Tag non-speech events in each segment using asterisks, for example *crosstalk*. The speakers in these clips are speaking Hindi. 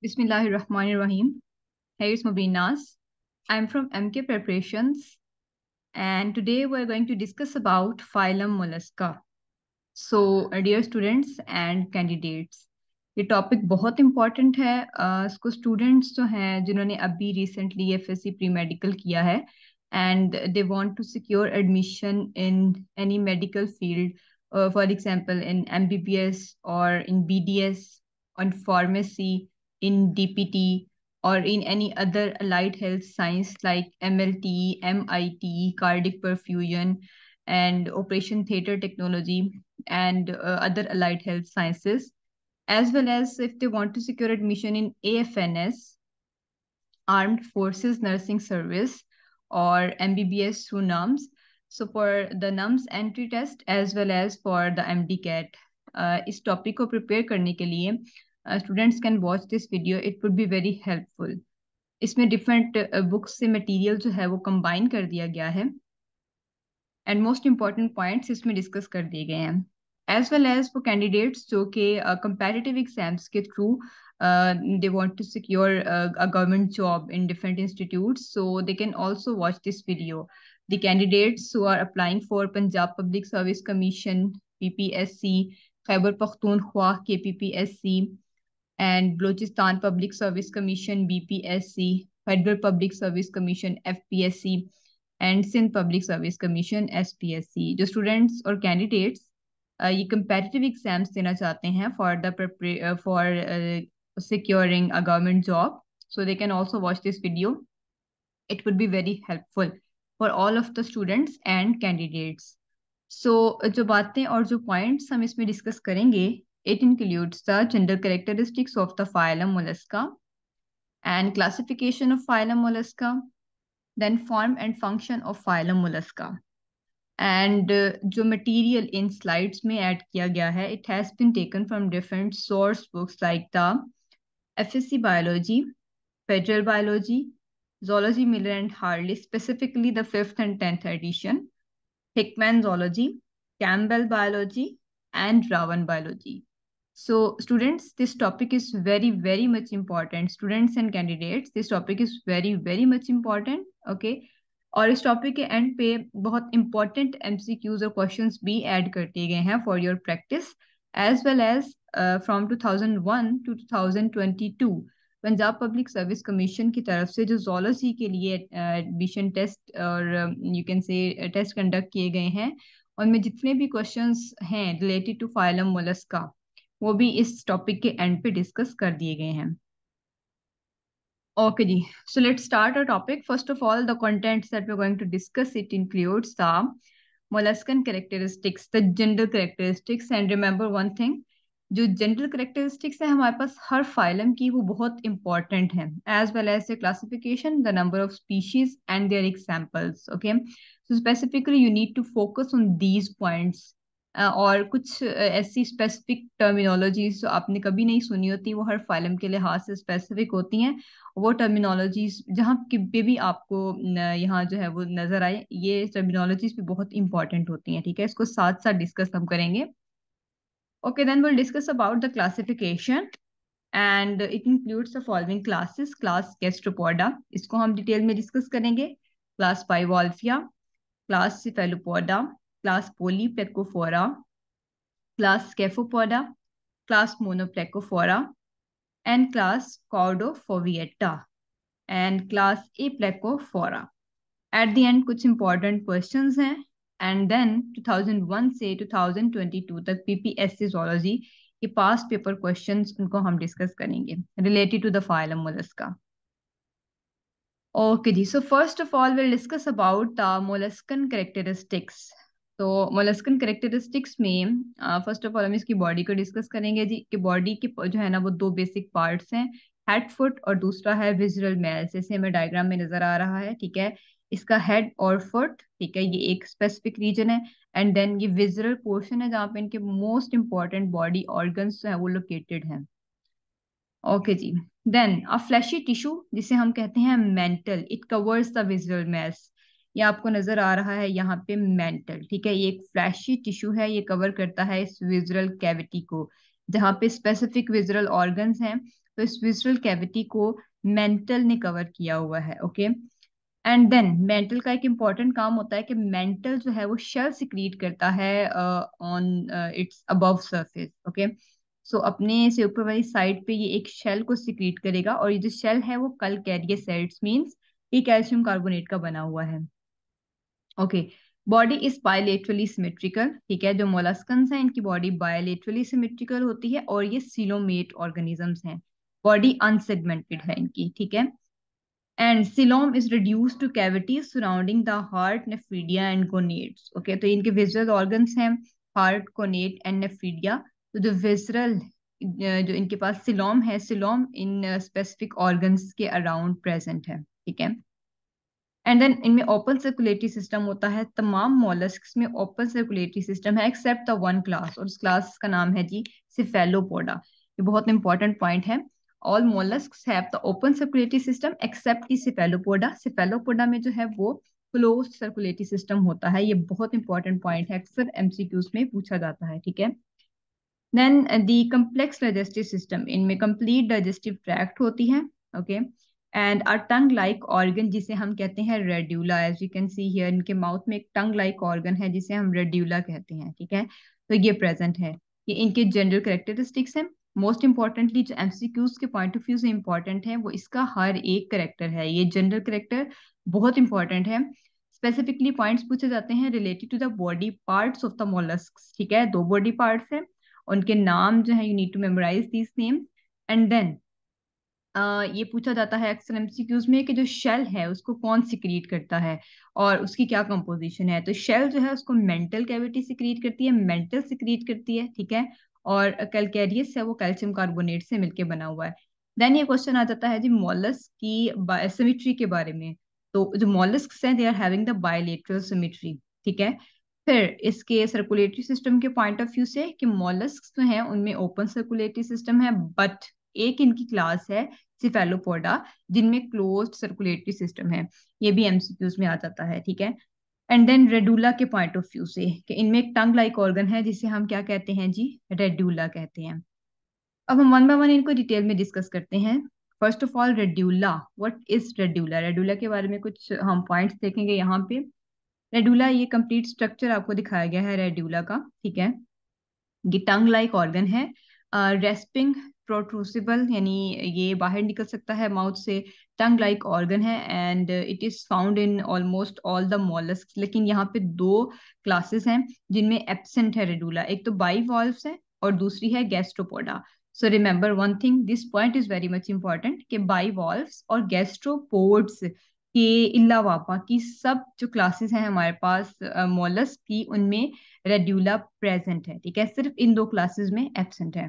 Bismillahir Rahmanir Rahim. Hey, it's Mubin Nas. I'm from MK Preparations and today we're going to discuss about phylum Mollusca. So, dear students and candidates, ये टॉपिक बहुत इम्पॉर्टेंट है uh, इसको स्टूडेंट्स जो हैं जिन्होंने अभी recently F S C pre medical किया है and they want to secure admission in any medical field for example in MBBS और इन बीडीएस और pharmacy in DPT or in any other allied health science like MLT, MIT, cardiac perfusion, and operation theater technology and uh, other allied health sciences, as well as if they want to secure admission in AFNS, Armed Forces Nursing Service, or MBBS through NUMS. So for the NUMS entry test as well as for the MD CAT, uh, इस topic को prepare करने students can watch this video it would be very helpful इसमें डिफरेंट बुक्स uh, से मटेरियल जो है वो कंबाइन कर दिया गया है एंड मोस्ट इम्पॉर्टेंट पॉइंट्स इसमें डिस्कस कर दिए गए हैं एज वेल एज वो कैंडिडेट्स जो कि कंपेरेटिव uh, एग्जाम्स के through they want to secure a government job in different institute so they can also watch this video public service commission P P S C Khyber Pakhtunkhwa K P P S C and Balochistan public service commission B P S C federal public service commission F P S C and Sindh public service commission S S P C जो स्टूडेंट्स और कैंडिडेट्स uh, ये कंपेटिटिव एग्जाम्स देना चाहते हैं for the for securing a government job so they can also watch this video it would be very helpful for all of the students and candidates so जो बातें और जो पॉइंट्स हम इसमें डिस्कस करेंगे It includes the gender characteristics of the phylum Mollusca and classification of phylum Mollusca, then form and function of phylum Mollusca. And uh, material in slides may add it has been taken from different source books like the FSC Biology, Federal Biology, Zoology Miller and Harley, specifically the 5th and 10th edition, Hickman Zoology, Campbell Biology, and Raven Biology. so students this topic is very very much important students and candidates this topic is very very much important okay और इस टॉपिक के एंड पे बहुत इंपॉर्टेंट एमसीक्यूज और क्वेश्चंस भी ऐड कर दिए गए हैं for your practice as well as from 2001 to 2022 Punjab public service commission की तरफ से जो जोलॉजी के लिए एडमिशन uh, टेस्ट और you can say test conduct किए गए हैं उनमें जितने भी क्वेश्चंस हैं रिलेटेड टू फाइलम मोलस्का वो भी इस टॉपिक के एंड पे डिस्कस कर दिए गए हैं ओके जी so let start a topic first of all the contents that we are going to discuss it includes the molluscan characteristics the gender characteristics and remember one thing जो जनरल करेक्टरिस्टिक्स है हमारे पास हर फाइलम की वो बहुत इंपॉर्टेंट है as well as classification the number of species and their examples okay so specifically you need to focus on these points और कुछ ऐसी स्पेसिफिक टर्मिनोलॉजीज जो आपने कभी नहीं सुनी होती वो हर फाइलम के लिहाज से स्पेसिफिक होती हैं वो टर्मिनोलॉजीज जहाँ पे भी आपको यहाँ जो है वो नजर आए ये टर्मिनोलॉजीज भी बहुत इंपॉर्टेंट होती हैं ठीक है इसको साथ साथ डिस्कस हम करेंगे okay then will discuss about the classification and it includes the following classes class Gastropoda इसको हम डिटेल में डिस्कस करेंगे class Bivalvia class Cephalopoda class Polyplecophora, class Scaphopoda, class Monoplecophora, and class Chordophoviata, and class Aplecophora. At the end, kuch important questions hain and then 2001 se 2022 tak ppsc zoology ke past paper questions unko hum discuss karenge related to the phylum mollusca okay जी so first of all will discuss about the molluscan characteristics तो मोलस्कन करेक्टरिस्टिक्स में फर्स्ट ऑफ ऑल हम इसकी बॉडी को डिस्कस करेंगे जी कि बॉडी के जो है ना वो दो बेसिक पार्ट्स हैं हेड फुट और दूसरा है विजुअल मेल जैसे हमें डायग्राम में नजर आ रहा है ठीक है इसका हेड और फुट ठीक है ये एक स्पेसिफिक रीजन है एंड देन ये विजरल पोर्शन है जहाँ पे इनके मोस्ट इंपॉर्टेंट बॉडी ऑर्गन जो है वो लोकेटेड है ओके okay जी देन अ फ्लैशी टिश्यू जिसे हम कहते हैं mantle it covers the visceral mass ये आपको नजर आ रहा है यहाँ पे मेंटल ठीक है ये एक फ्लैशी टिश्यू है ये कवर करता है इस विजरल कैविटी को जहाँ पे स्पेसिफिक विजरल ऑर्गन हैं तो इस विजरल कैविटी को मेंटल ने कवर किया हुआ है ओके एंड देन मेंटल का एक इम्पॉर्टेंट काम होता है कि मेंटल जो है वो शेल सिक्रीट करता है on its above surface okay so अपने से ऊपर वाली साइड पे ये एक शेल को सिक्रीट करेगा और ये जो शेल है वो कल कैरियर सेल्स मीन्स ये कैल्शियम कार्बोनेट का बना हुआ है okay body is bilaterally symmetrical ठीक है जो मोलस्कन्स हैं इनकी बॉडी बायोलेट्रली सिमेट्रिकल होती है और ये सिलोमेट ऑर्गेनिजम्स हैं बॉडी अनसेगमेंटेड है इनकी ठीक है and coelom is reduce to cavities surrounding the heart nephridia and gonads okay तो इनके विजरल ऑर्गन हैं हार्ट कोनेट एंड नेफ्रीडिया तो जो विजरल जो इनके पास सिलोम है सिलोम इन स्पेसिफिक ऑर्गन्स के अराउंड प्रेजेंट है ठीक है एंड देन इनमें ओपन सर्कुलेटरी सिस्टम होता है तमाम मोलस्क में ओपन सर्कुलेटरी सिस्टम है एक्सेप्ट द वन क्लास और उस क्लास का नाम है जी सिफेलोपोडा ये बहुत इंपॉर्टेंट पॉइंट है ऑल मोलस्क है ओपन सर्कुलेटरी सिस्टम एक्सेप्ट की सिफेलोपोडा सिफेलोपोडा में जो है वो क्लोज सर्कुलेटरी सिस्टम होता है ये बहुत इंपॉर्टेंट पॉइंट है अक्सर एमसीक्यूज में पूछा जाता है ठीक है then the complex digestive system इनमें कंप्लीट डाइजेस्टिव ट्रैक्ट होती है okay okay? And our tongue like organ जिसे हम कहते हैं radula as you can see here इनके माउथ में एक टंग लाइक ऑर्गन है जिसे हम रेड्यूला कहते हैं ठीक है तो ये प्रेजेंट है ये इनके जनरल करेक्टरिस्टिक्स हैं मोस्ट इंपॉर्टेंटली जो एमसीक्यूज के पॉइंट ऑफ व्यू से इम्पॉर्टेंट है वो इसका हर एक करेक्टर है ये जनरल करेक्टर बहुत इंपॉर्टेंट है स्पेसिफिकली पॉइंट्स पूछे जाते हैं related to the body parts of the mollusc ठीक है दो बॉडी पार्ट्स हैं उनके नाम जो है you need to memorize these name and then ये पूछा जाता है अक्सर एमसीक्यूज में कि जो शेल है उसको कौन सिक्रीट करता है और उसकी क्या कंपोजिशन है तो शेल जो है उसको मेंटल कैविटी सिक्रीट करती है मेंटल सिक्रीट करती है ठीक है और कैलकेरियस है वो कैल्शियम कार्बोनेट से मिलकर बना हुआ है देन ये क्वेश्चन आ जाता है जी मोलस्क की सिमिट्री के बारे में तो जो मॉलस्क हैं they are having the bilateral symmetry ठीक है फिर इसके सर्कुलेटरी सिस्टम के पॉइंट ऑफ व्यू से कि मॉलस्क जो हैं उनमें ओपन सर्कुलेटरी सिस्टम है बट एक इनकी क्लास है सिफेलोपोडा जिनमें क्लोज सर्कुलेटरी सिस्टम है ये भी एमसीक्यूज में आ जाता है ठीक है एंड देन रेडूला के पॉइंट ऑफ व्यू से कि इनमें एक टंग लाइक ऑर्गन है जिसे हम क्या कहते हैं जी रेड्यूला कहते हैं अब हम वन बाय वन इनको डिटेल में डिस्कस करते हैं first of all radula what is radula radula के बारे में कुछ हम पॉइंट्स देखेंगे यहाँ पे रेड्यूला ये कंप्लीट स्ट्रक्चर आपको दिखाया गया है रेड्यूला का ठीक है ये टंग लाइक ऑर्गन है रेस्पिंग प्रोट्रूसिबल यानी ये बाहर निकल सकता है माउथ से टंग लाइक ऑर्गन है and it is found in almost all the mollusc लेकिन यहाँ पे दो क्लासेस हैं जिनमें एबसेंट है रेडूला एक तो वॉल्व है और दूसरी है Gastropoda so remember one thing this point is very much important कि वॉल्व और गैस्ट्रोपोड्स के इल्ला वापा की सब जो क्लासेस हैं हमारे पास मोलस की उनमें रेड्यूला प्रेजेंट है ठीक है सिर्फ इन दो क्लासेस में एबसेंट है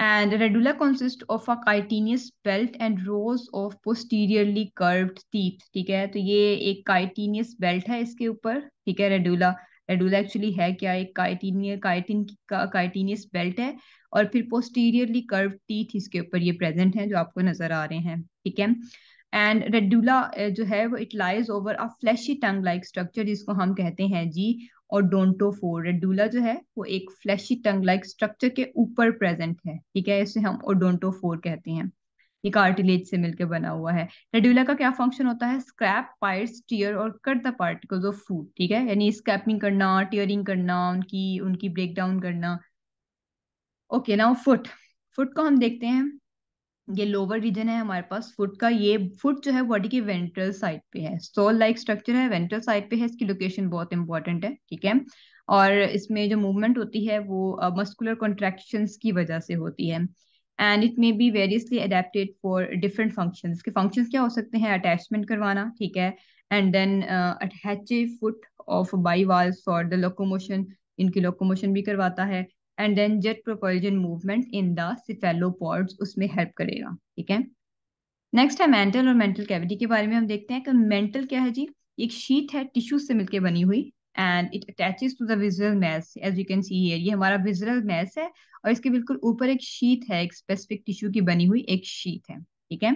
and radula consist of a chitinous belt and rows of posteriorly curved teeth ठीक है तो ये एक काइटीनियस बेल्ट है इसके ऊपर ठीक है रेडूला रेडूला एक्चुअली है क्या एक काइटीनियर काइटिन का काइटीनियस बेल्ट है और फिर पोस्टीरियरली कर्व्ड टीथ इसके ऊपर ये प्रेजेंट है जो आपको नजर आ रहे हैं ठीक है एंड रेडुला eh, जो है वो it lies over a fleshy tongue like structure जिसको हम कहते हैं जी और फोर रेडुला जो है वो एक फ्लैशी टंग लाइक स्ट्रक्चर के ऊपर प्रेजेंट है ठीक है इसे हम फोर कहते हैं ये कार्टिलेज से मिलकर बना हुआ है रेड्यूला का क्या फंक्शन होता है स्क्रैप पार्ट्स टीयर और cut the particles of food ठीक है यानी स्क्रैपिंग करना टीयरिंग करना उनकी उनकी ब्रेक डाउन करना ओके नाउ फुट फुट को हम देखते हैं ये लोअर रीजन है हमारे पास फुट का ये फुट जो है बॉडी के वेंट्रल साइड पे है सोल लाइक स्ट्रक्चर है वेंट्रल साइड पे है इसकी लोकेशन बहुत इंपॉर्टेंट है ठीक है और इसमें जो मूवमेंट होती है वो मस्कुलर uh, की वजह से होती है and it may be variously adapted for different function के फंक्शन क्या हो सकते हैं अटैचमेंट करवाना ठीक है and then attach foot of bivalves for the locomotion इनकी लोकोमोशन भी करवाता है and then jet propulsion movement in the cephalopods उसमें हेल्प करेगा ठीक है नेक्स्ट है मेंटल और मेंटल कैविटी के बारे में हम देखते हैं कि मेंटल क्या है जी एक शीट है टिश्यू से मिलकर बनी हुई and it attaches to the visual mass as you can see here ये हमारा विजुअल मैस है और इसके बिल्कुल ऊपर एक शीट है एक स्पेसिफिक टिश्यू की बनी हुई एक शीट है ठीक है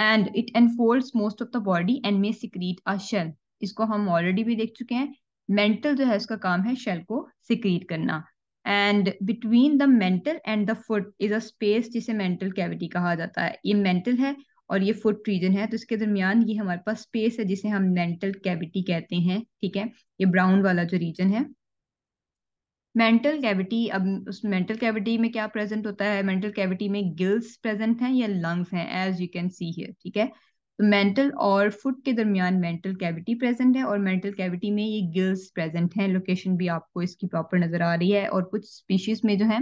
and it enfolds most of the body and may secrete a shell इसको हम ऑलरेडी भी देख चुके हैं मेंटल जो है उसका काम है शेल को सिक्रीट करना and between the mantle and the foot is a space जिसे मेंटल कैविटी कहा जाता है ये मेंटल है और ये फुट रीजन है तो इसके दरमियान ये हमारे पास स्पेस है जिसे हम मेंटल कैविटी कहते हैं ठीक है ये ब्राउन वाला जो रीजन है मेंटल कैविटी अब उस मेंटल कैविटी में क्या प्रेजेंट होता है मेंटल कैविटी में गिल्स प्रेजेंट हैं या लंग्स हैं as you can see here ठीक है तो मेंटल और फुट के दरमियान मेंटल कैविटी प्रेजेंट है और मेंटल कैविटी में ये गिल्स प्रेजेंट हैं लोकेशन भी आपको इसकी प्रॉपर नजर आ रही है और कुछ स्पीशीज में जो है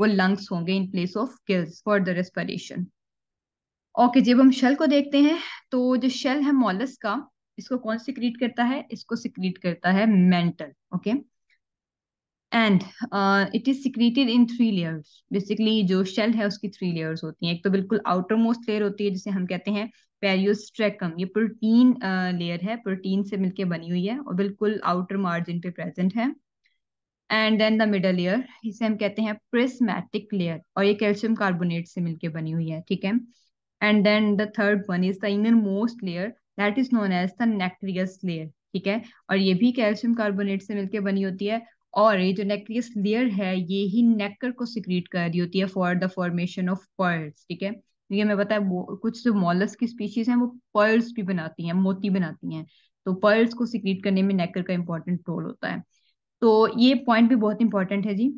वो लंग्स होंगे in place of gills for the respiration okay जब हम शेल को देखते हैं तो जो शेल है मॉलस का इसको कौन सिक्रीट करता है इसको सिक्रीट करता है mantle okay and it is secreted in three layers basically जो शेल है उसकी थ्री लेयर्स होती हैं एक तो बिल्कुल आउटर मोस्ट लेयर होती है जिसे हम कहते हैं पेरियोस्ट्रेकम ये प्रोटीन लेयर है प्रोटीन से मिलके बनी हुई है और बिल्कुल आउटर मार्जिन पे प्रेजेंट है and then the middle layer इसे हम कहते हैं प्रिस्मैटिक लेयर और ये कैल्शियम कार्बोनेट से मिलके बनी हुई है ठीक है and then the third one is the innermost layer that is known as the nacreous layer ठीक है और ये भी कैल्शियम कार्बोनेट से मिलके बनी होती है और ये जो नेक्रियस लेयर है ये ही नेकर को सिक्रीट कर रही होती है for the formation of pearls ठीक है ये हमें पता है कुछ जो मॉलस की स्पीशीज हैं वो पर्ल्स भी बनाती हैं मोती बनाती हैं तो पर्ल्स को सिक्रीट करने में नेकर का इंपॉर्टेंट रोल होता है तो ये पॉइंट भी बहुत इंपॉर्टेंट है जी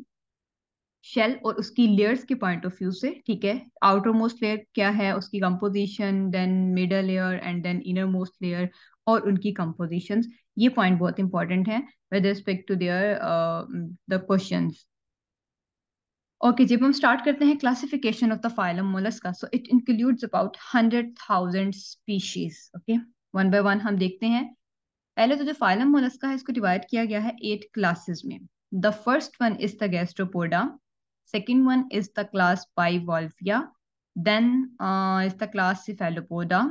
शेल और उसकी लेयर्स के पॉइंट ऑफ व्यू से ठीक है आउटर मोस्ट लेयर क्या है उसकी composition then middle layer and then innermost layer और उनकी कंपोजिशन ये पॉइंट बहुत इंपॉर्टेंट है with respect to their the questions okay जब हम स्टार्ट करते हैं classification of the phylum Mollusca so it includes about hundred thousand species okay one by one हम देखते हैं पहले तो जो फाइलम मोलस्का है इसको डिवाइड किया गया है एट क्लासेस में the first one is the Gastropoda second one is the class Bivalvia then is the class Cephalopoda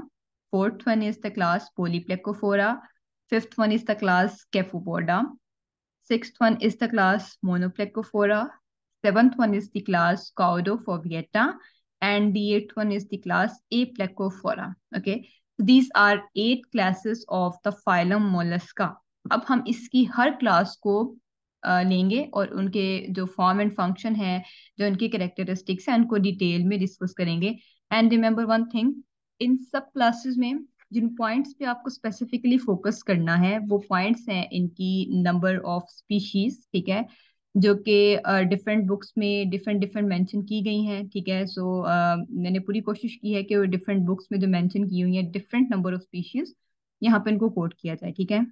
fourth one is the class Polyplacophora fifth one is the class Cephalopoda, six one is the class Monoplacophora Seventh one is the class Caudofoviata, and the eighth one is the class Aplecophora. Okay, so these are eight classes of the phylum Mollusca. अब हम इसकी हर क्लास को लेंगे और उनके जो फॉर्म एंड फंक्शन है जो उनकी करेक्टरिस्टिक्स हैं उनको डिटेल में डिस्कस करेंगे एंड रिमेंबर वन थिंग इन सब क्लासेस में जिन पॉइंट्स पे आपको स्पेसिफिकली फोकस करना है वो पॉइंट्स हैं इनकी नंबर ऑफ स्पीशीज ठीक है जो कि डिफरेंट बुक्स में डिफरेंट डिफरेंट मेंशन की गई हैं ठीक है सो so, uh, मैंने पूरी कोशिश की है कि डिफरेंट बुक्स में जो मेंशन की हुई है डिफरेंट नंबर ऑफ स्पीशीज यहाँ पर इनको कोट किया जाए ठीक है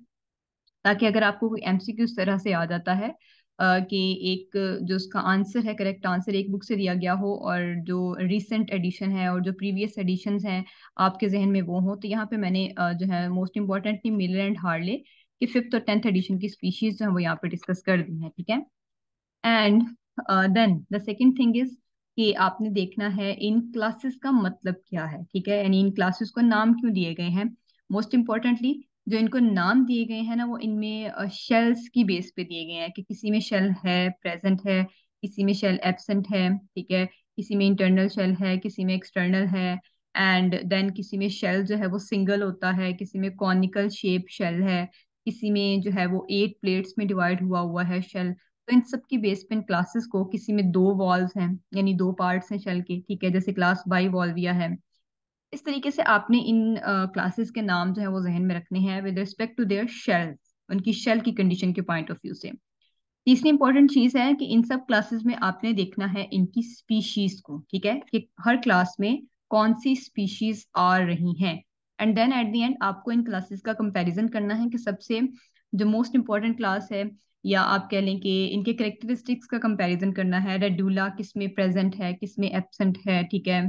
ताकि अगर आपको कोई एमसीक्यू इस तरह से आ जाता है uh, कि एक जो उसका आंसर है करेक्ट आंसर एक बुक से दिया गया हो और जो रिसेंट एडिशन है और जो प्रीवियस एडिशन हैं आपके जहन में वो हो तो यहाँ पे मैंने uh, जो है most importantly Miller and Harley कि फिफ्थ और टेंथ एडिशन की स्पीशीज जो है वो यहाँ पे डिस्कस कर दी है ठीक है and then the second thing is कि आपने देखना है इन क्लासेस का मतलब क्या है ठीक है यानी इन क्लासेस को नाम क्यों दिए गए हैं मोस्ट इम्पॉर्टेंटली जो इनको नाम दिए गए हैं ना वो इनमें शेल्स uh, की बेस पे दिए गए हैं कि किसी में शेल है प्रेजेंट है किसी में शेल एबसेंट है ठीक है किसी में इंटरनल शेल है किसी में एक्सटर्नल है एंड देन किसी में शेल जो है वो सिंगल होता है किसी में कॉनिकल शेप शेल है किसी में जो है वो एट प्लेट्स में डिवाइड हुआ हुआ है शेल तो इन सब की बेस पे इन क्लासेस को किसी में दो वॉल्व हैं यानी दो पार्ट्स हैं शेल के ठीक है जैसे क्लास बाई वॉल्विया है इस तरीके से आपने इन क्लासेस uh, के नाम जो है वो जहन में रखने हैं with respect to their shell उनकी शेल की कंडीशन के पॉइंट ऑफ व्यू से तीसरी इंपॉर्टेंट चीज है कि इन सब क्लासेस में आपने देखना है इनकी स्पीशीज को ठीक है कि हर क्लास में कौन सी स्पीशीज आ रही हैं and then at the end आपको इन क्लासेस का कंपैरिजन करना है कि सबसे जो मोस्ट इंपॉर्टेंट क्लास है या आप कह लें कि इनके करेक्टरिस्टिक्स का कंपैरिजन करना है रेड्यूला किस में प्रेजेंट है किस में एबसेंट है ठीक है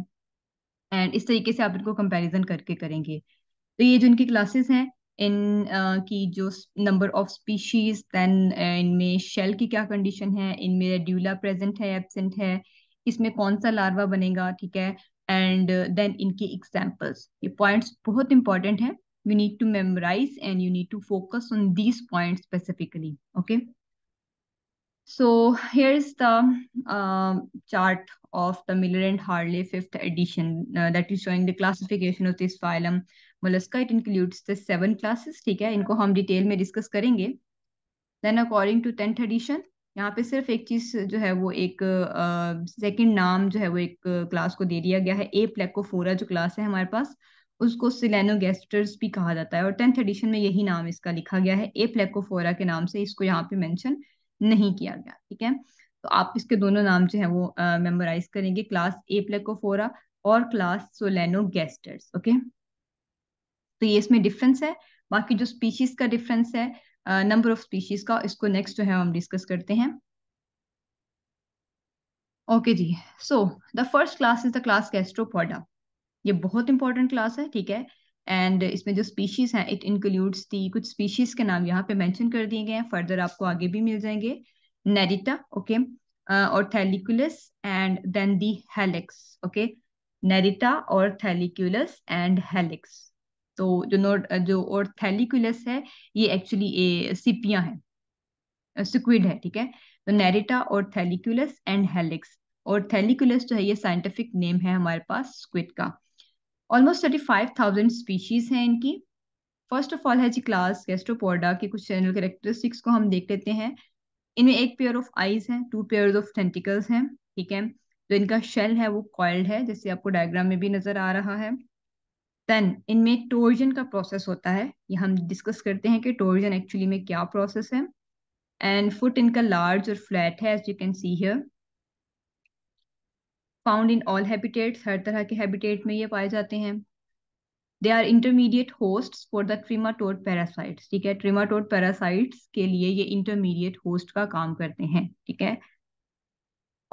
एंड इस तरीके से आप इनको कंपैरिजन करके करेंगे तो ये जो इनकी क्लासेस हैं इन uh, की जो नंबर ऑफ स्पीशीज देन इनमें शेल की क्या कंडीशन है इनमें रेड्यूला प्रेजेंट है एबसेंट है इसमें कौन सा लार्वा बनेगा ठीक है एंड देन इनके एग्जाम्पल्स ये पॉइंट्स बहुत इंपॉर्टेंट हैं you need to memorize and you need to focus on these points specifically okay so here is the uh, chart of the Miller and Harley fifth edition uh, that is showing the classification of this phylum mollusca. It includes the seven classes. theek hai inko hum detail mein discuss karenge then according to 10th edition यहाँ पे सिर्फ एक चीज जो है वो एक सेकंड uh, नाम जो है वो एक क्लास uh, को दे दिया गया है ए प्लेकोफोरा जो क्लास है हमारे पास उसको सिलेनोगेस्टर्स भी कहा जाता है और टेंथ एडिशन में यही नाम इसका लिखा गया है ए प्लेकोफोरा के नाम से इसको यहाँ पे मेंशन नहीं किया गया ठीक है तो आप इसके दोनों नाम जो है वो मेमोराइज करेंगे क्लास ए प्लेकोफोरा और क्लास सोलेनोगेस्टर्स ओके तो ये इसमें डिफरेंस है बाकी जो स्पीशीज का डिफरेंस है नंबर ऑफ स्पीशीज का इसको नेक्स्ट जो है हम डिस्कस करते हैं ओके okay जी so the first class is the class Gastropoda ये बहुत इंपॉर्टेंट क्लास है ठीक है एंड इसमें जो स्पीशीज हैं इट इंक्लूड्स दी कुछ स्पीशीज के नाम यहाँ पे मेंशन कर दिए गए हैं फर्दर आपको आगे भी मिल जाएंगे नेरिटा ओके uh, और थैलिकुलस and then the Helix okay Nerita और थैलिकुलस एंड हेलिक्स तो जो नोट जो और थैलिकुलस है ये एक्चुअली ए सीपिया है सिक्विड uh, है ठीक है तो नेरिटा और थैलिकुलस एंड हेलिक्स और थैलिकुलस जो है ये साइंटिफिक नेम है हमारे पास स्क्विड का almost thirty five thousand species हैं इनकी फर्स्ट ऑफ ऑल है जी क्लास गैस्ट्रोपोडा के कुछ जनरल करेक्टरिस्टिक्स को हम देख लेते हैं इनमें एक पेयर ऑफ आईज हैं टू पेयर ऑफ टेंटिकल्स हैं ठीक है जो इनका शेल है वो कॉइल्ड है जैसे आपको डायग्राम में भी नजर आ रहा है देन इनमें टोर्जन का प्रोसेस होता है ये हम डिस्कस करते हैं कि टोर्जन एक्चुअली में क्या प्रोसेस है एंड फुट इनका लार्ज और फ्लैट है as you can see here found in all habitat हर तरह के हैबिटेट में ये पाए जाते हैं they are intermediate host for the trematode parasites ठीक है ट्रीमाटोड पैरासाइट्स के लिए ये इंटरमीडिएट होस्ट का काम करते हैं ठीक है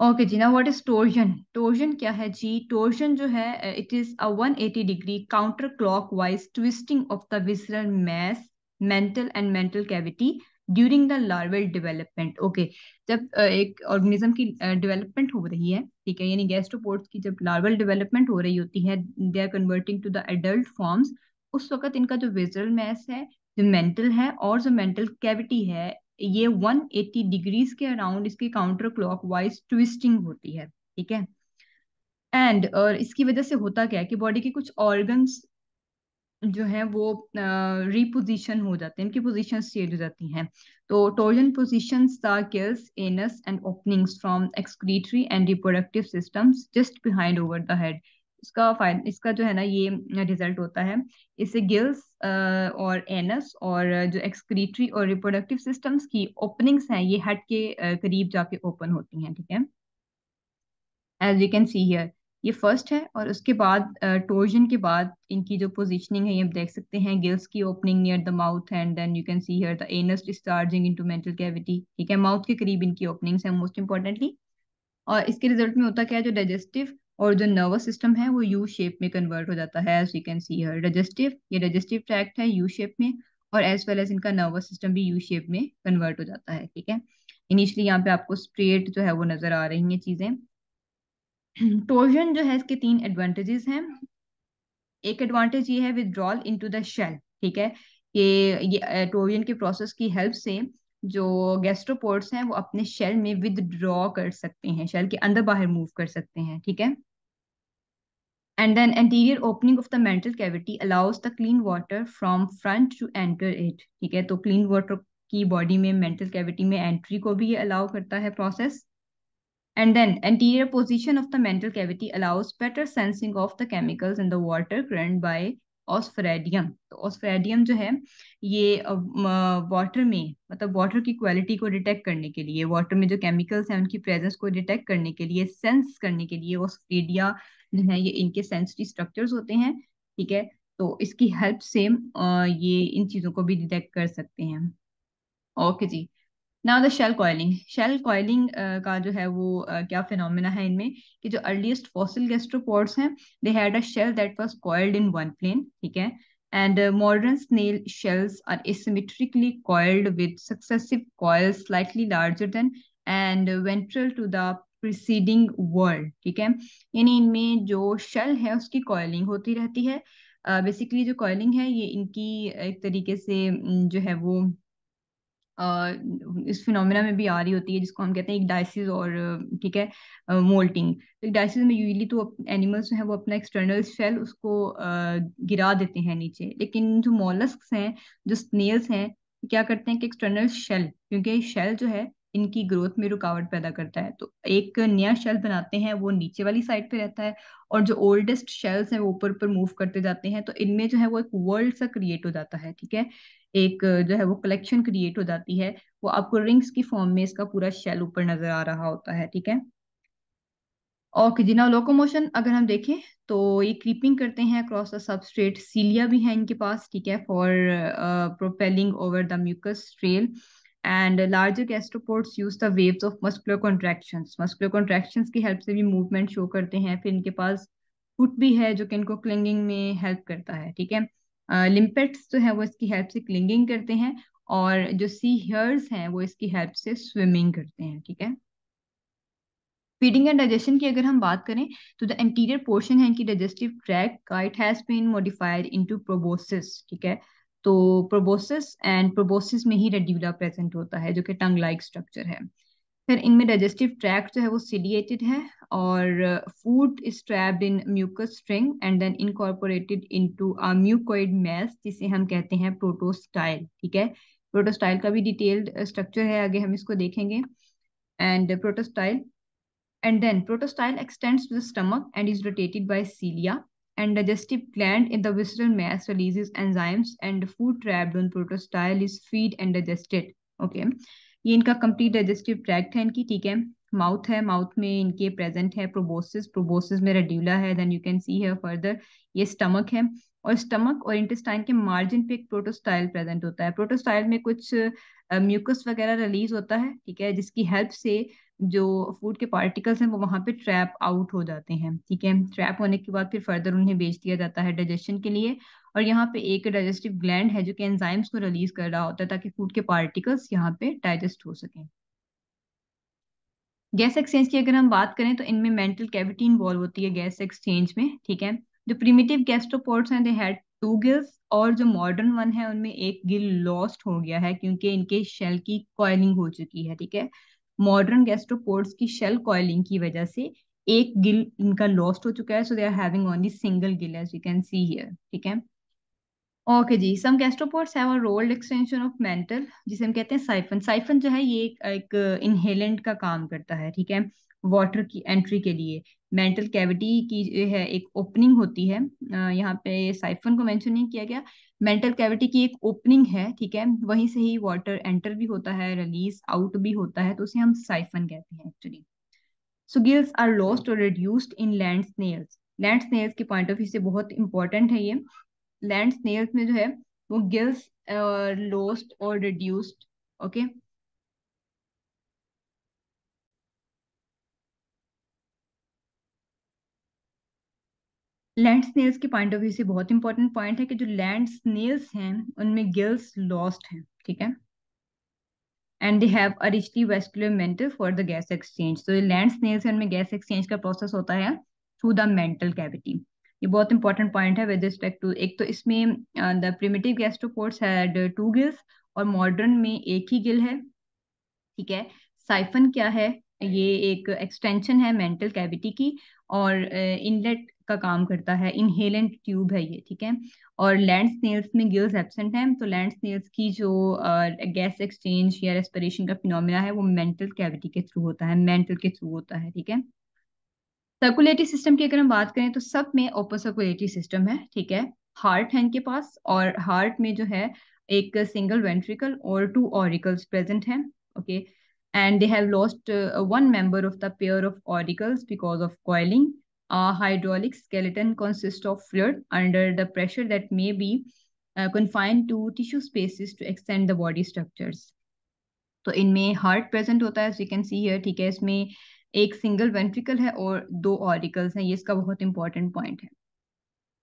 ओके जी ना व्हाट इज टोर्जन टोर्जन क्या है जी टोर्जन जो है it is a 180 degree counter clockwise twisting of the visceral mass mantle and mantle cavity during the larval development okay जब एक ऑर्गेनिज्म की डेवलपमेंट हो रही है ठीक है यानी गैस्ट्रोपोर्ट्स की जब लार्वल डेवलपमेंट हो रही होती है they are converting to the adult forms उस वक्त इनका जो विजरल मैस है जो मेंटल है और जो मेंटल कैविटी है ये 180 डिग्रीज के अराउंड इसके काउंटर क्लॉक वाइज ट्विस्टिंग होती है ठीक है एंड और इसकी वजह से होता क्या है कि बॉडी के कुछ ऑर्गन्स जो है वो रिपोजिशन हो जाते हैं इनकी पोजिशन चेंज हो जाती हैं तो torsion position gills anus and opening from excretory and reproductive system just behind over the head इसका फायदा इसका जो है ना ये रिजल्ट होता है इससे गिल्स और एनस और जो एक्सक्रीटरी और रिप्रोडक्टिव सिस्टम्स की ओपनिंग्स हैं ये हेड के करीब जाके ओपन होती हैं ठीक है as you can see here ये फर्स्ट है और उसके बाद टोर्जन के बाद इनकी जो पोजीशनिंग है ये आप देख सकते हैं गिल्स की opening near the mouth and then you can see here the anus discharging into mantle cavity ठीक है माउथ के करीब इनकी ओपनिंग्स है मोस्ट इंपॉर्टेंटली और इसके रिजल्ट में होता क्या है जो डाइजेस्टिव और जो नर्वस सिस्टम है वो यू शेप में कन्वर्ट हो जाता है as you can see here digestive ये डाइजेस्टिव ट्रैक्ट है यू शेप में और एज वेल एज इनका नर्वस सिस्टम भी यू शेप में कन्वर्ट हो जाता है ठीक है इनिशियली यहाँ पे आपको स्ट्रेट जो है वो नजर आ रही है चीजें टोर्जन *clears throat* जो है इसके तीन एडवांटेजेस हैं एक एडवांटेज ये है विदड्रॉल टू द शेल ठीक है कि ये टोर्जन के प्रोसेस की हेल्प से जो गैस्ट्रोपोर्ट्स हैं वो अपने शेल में विदड्रॉ कर सकते हैं शेल के अंदर बाहर मूव कर सकते हैं ठीक है and then anterior opening of the mantle cavity allows the clean water from front to enter it ठीक है तो क्लीन वाटर की बॉडी में मेंटल कैविटी में एंट्री को भी ये अलाउ करता है process And then anterior position of the mental cavity allows better sensing of the chemicals in the water current by osphradium तो ऑस्फरेडियम जो है ये वाटर में मतलब वाटर की क्वालिटी को डिटेक्ट करने के लिए वाटर में जो केमिकल्स हैं उनकी प्रेजेंस को डिटेक्ट करने के लिए सेंस करने के लिए ऑस्फ्रेडिया जो है ये इनके सेंसरी स्ट्रक्चर्स होते हैं ठीक है तो इसकी हेल्प से ये इन चीज़ों को भी डिटेक्ट कर सकते हैं ओके जी now the shell coiling shell coiling का जो है वो uh, क्या फिनोमिना है इनमें कि जो अर्लीस्ट फॉसिल गेस्ट्रोपोर्ट्स हैं they had a shell that was coiled in one plane ठीक है and modern snail shells are asymmetrically coiled with successive coils slightly larger than and ventral to the preceding whorl ठीक है यानी इनमें जो शेल है उसकी कॉयलिंग होती रहती है बेसिकली uh, जो कॉयलिंग है ये इनकी एक तरीके से जो है वो इस फिनोमिना में भी आ रही होती है जिसको हम कहते हैं डायसिस और ठीक है मोल्टिंग तो में यूजली तो एनिमल्स जो है वो अपना एक्सटर्नल शेल उसको गिरा देते हैं नीचे लेकिन जो मोलस्क हैं जो स्नेल्स हैं क्या करते हैं कि एक्सटर्नल शेल क्योंकि शेल जो है इनकी ग्रोथ में रुकावट पैदा करता है तो एक नया शेल बनाते हैं वो नीचे वाली साइड पे रहता है और जो ओल्डेस्ट शेल्स हैं वो ऊपर ऊपर मूव करते जाते हैं तो इनमें जो है वो एक वर्ल्ड सा क्रिएट हो जाता है ठीक है एक जो है वो कलेक्शन क्रिएट हो जाती है वो आपको रिंग्स की फॉर्म में इसका पूरा शेल ऊपर नजर आ रहा होता है ठीक है ओके जी ना लोकोमोशन अगर हम देखें तो ये क्रीपिंग करते हैं क्रॉस द सबस्ट्रेट सीलिया भी है इनके पास ठीक है for propelling over the mucus trail and larger gastropods use the waves of muscular contraction muscular contraction की हेल्प से भी मूवमेंट शो करते हैं फिर इनके पास फुट भी है जो कि इनको क्लिंगिंग में हेल्प करता है ठीक है लिम्पेट्स जो है वो इसकी हेल्प से क्लिंगिंग करते हैं और जो सी हेयर्स हैं वो इसकी हेल्प से स्विमिंग करते हैं ठीक है फीडिंग एंड डाइजेशन की अगर हम बात करें तो द एंटीरियर पोर्शन है कि डाइजेस्टिव ट्रैक का it has been modified into proboscis ठीक है तो प्रोबोसिस एंड प्रोबोसिस में ही रेड्यूला प्रेजेंट होता है जो कि टंग लाइक स्ट्रक्चर है फिर इनमें डाइजेस्टिव ट्रैक जो है वो सीडिएटेड है और food is trapped in mucus string and then incorporated into a mucoid mass जिसे हम कहते हैं प्रोटोस्टाइल ठीक है प्रोटोस्टाइल का भी डिटेल्ड स्ट्रक्चर uh, है आगे हम इसको देखेंगे and protostyle and then protostyle extends to the stomach and is rotated by cilia and digestive gland in the visceral mass releases enzymes and food trapped in protostyle is feed and digested okay ये इनका कंप्लीट डाइजेस्टिव ट्रैक्ट है इनकी ठीक है माउथ है माउथ में इनके प्रेजेंट है प्रोबोसिस प्रोबोसिस में रेड्यूला है देन यू कैन सी है फर्दर ये स्टमक है और स्टमक और इंटेस्टाइन के मार्जिन पे एक प्रोटोस्टाइल प्रेजेंट होता है प्रोटोस्टाइल में कुछ म्यूकस वगैरह रिलीज होता है ठीक है जिसकी हेल्प से जो फूड के पार्टिकल्स हैं वो वहां पे ट्रैप आउट हो जाते हैं ठीक है ट्रैप होने के बाद फिर फर्दर उन्हें बेच दिया जाता है डाइजेशन के लिए और यहाँ पे एक डाइजेस्टिव ग्लैंड है जो कि एंजाइम्स को रिलीज कर रहा होता है ताकि फूड के पार्टिकल्स यहाँ पे डाइजेस्ट हो सकें गैस एक्सचेंज की अगर हम बात करें तो इनमें मेंटल कैविटी इन्वॉल्व होती है गैस एक्सचेंज में ठीक है जो प्रीमेटिव गैस्ट्रोपोड्स हैं दे हैड टू गिल्स और जो मॉडर्न वन है उनमें एक गिल लॉस्ट हो गया है क्योंकि इनके शेल की कॉयलिंग हो चुकी है ठीक है मॉडर्न गैस्ट्रोपोड्स की शेल कॉयलिंग की वजह से एक गिल इनका लॉस्ट हो चुका है so they are having only single gill as you can see here ठीक है ओके जी some gastropods have a rolled extension of mantle जिसे हम कहते हैं साइफन साइफन जो है ये एक इनहेलेंट का काम करता है ठीक है वाटर की एंट्री के लिए मेंटल कैविटी की जो है एक ओपनिंग होती है यहाँ पे साइफन को मेंशन नहीं किया गया मेंटल कैविटी की एक ओपनिंग है ठीक है वहीं से ही वाटर एंटर भी होता है रिलीज आउट भी होता है तो उसे हम साइफन कहते हैं actually so gills are lost और reduced in land snails land snails के पॉइंट ऑफ व्यू से बहुत इंपॉर्टेंट है ये लैंड स्नेल्स में जो है वो गिल्स लॉस्ट और रिड्यूस्ड ओके लैंड स्नेल्स के पॉइंट ऑफ व्यू से बहुत इंपॉर्टेंट पॉइंट है कि जो लैंड स्नेल्स हैं उनमें गिल्स लॉस्ट हैं ठीक है and they have a richly vascular mantle for the gas exchange तो लैंड स्नेल्स हैं उनमें गैस एक्सचेंज का प्रोसेस होता है थ्रू द मेंटल कैविटी ये बहुत इंपॉर्टेंट पॉइंट है विद रिस्पेक्ट टू एक तो इसमें the primitive gastropods had two gills और मॉडर्न में एक ही गिल है ठीक है साइफन क्या है ये एक एक्सटेंशन है मेंटल कैविटी की और इनलेट uh, का काम करता है इनहेलेंट ट्यूब है ये ठीक है और लैंड स्नेल्स में गिल्स एबसेंट हैं तो लैंड स्नेल्स की जो गैस uh, एक्सचेंज या रेस्पिरेशन का फिनोमिना है वो मेंटल कैविटी के थ्रू होता है मेंटल के थ्रू होता है ठीक है सर्कुलेटरी सिस्टम की अगर हम बात करें तो सब में ओपन सर्कुलेटरी सिस्टम है ठीक है हार्ट है इनके पास और हार्ट में जो है एक सिंगल वेंट्रिकल और टू ऑरिकल्स प्रेजेंट हैं okay and they have lost one member of the pair of auricles because of coiling uh, hydraulic skeleton consists of fluid under the pressure that may be uh, confined to tissue spaces to extend the body structures. तो इनमें हार्ट प्रेजेंट होता है कैन सी हियर ठीक है इसमें एक सिंगल वेंट्रिकल है और दो ऑरिकल्स हैं ये इसका बहुत इंपॉर्टेंट पॉइंट है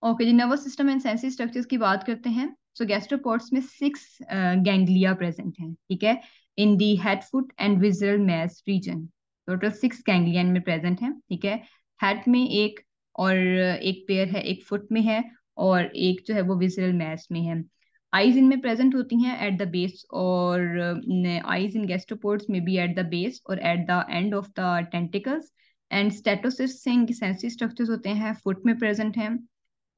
ओके जी nervous system and sensory structures की बात करते हैं सो गैस्ट्रोपोर्ट्स में सिक्स गैंग्लिया प्रेजेंट हैं ठीक है in the head foot and visceral mass region total six ganglion में प्रेजेंट हैं ठीक है हेड में एक और एक पेयर है एक फुट में है और एक जो है वो विजरल मैस में है आइज इनमें प्रेजेंट होती हैं एट द बेस और आईज इन गैस्ट्रोपोड्स में बी एट द बेस और at the end of the tentacles and statocysts से इनके सेंसरी स्ट्रक्चर्स होते हैं फुट में प्रेजेंट हैं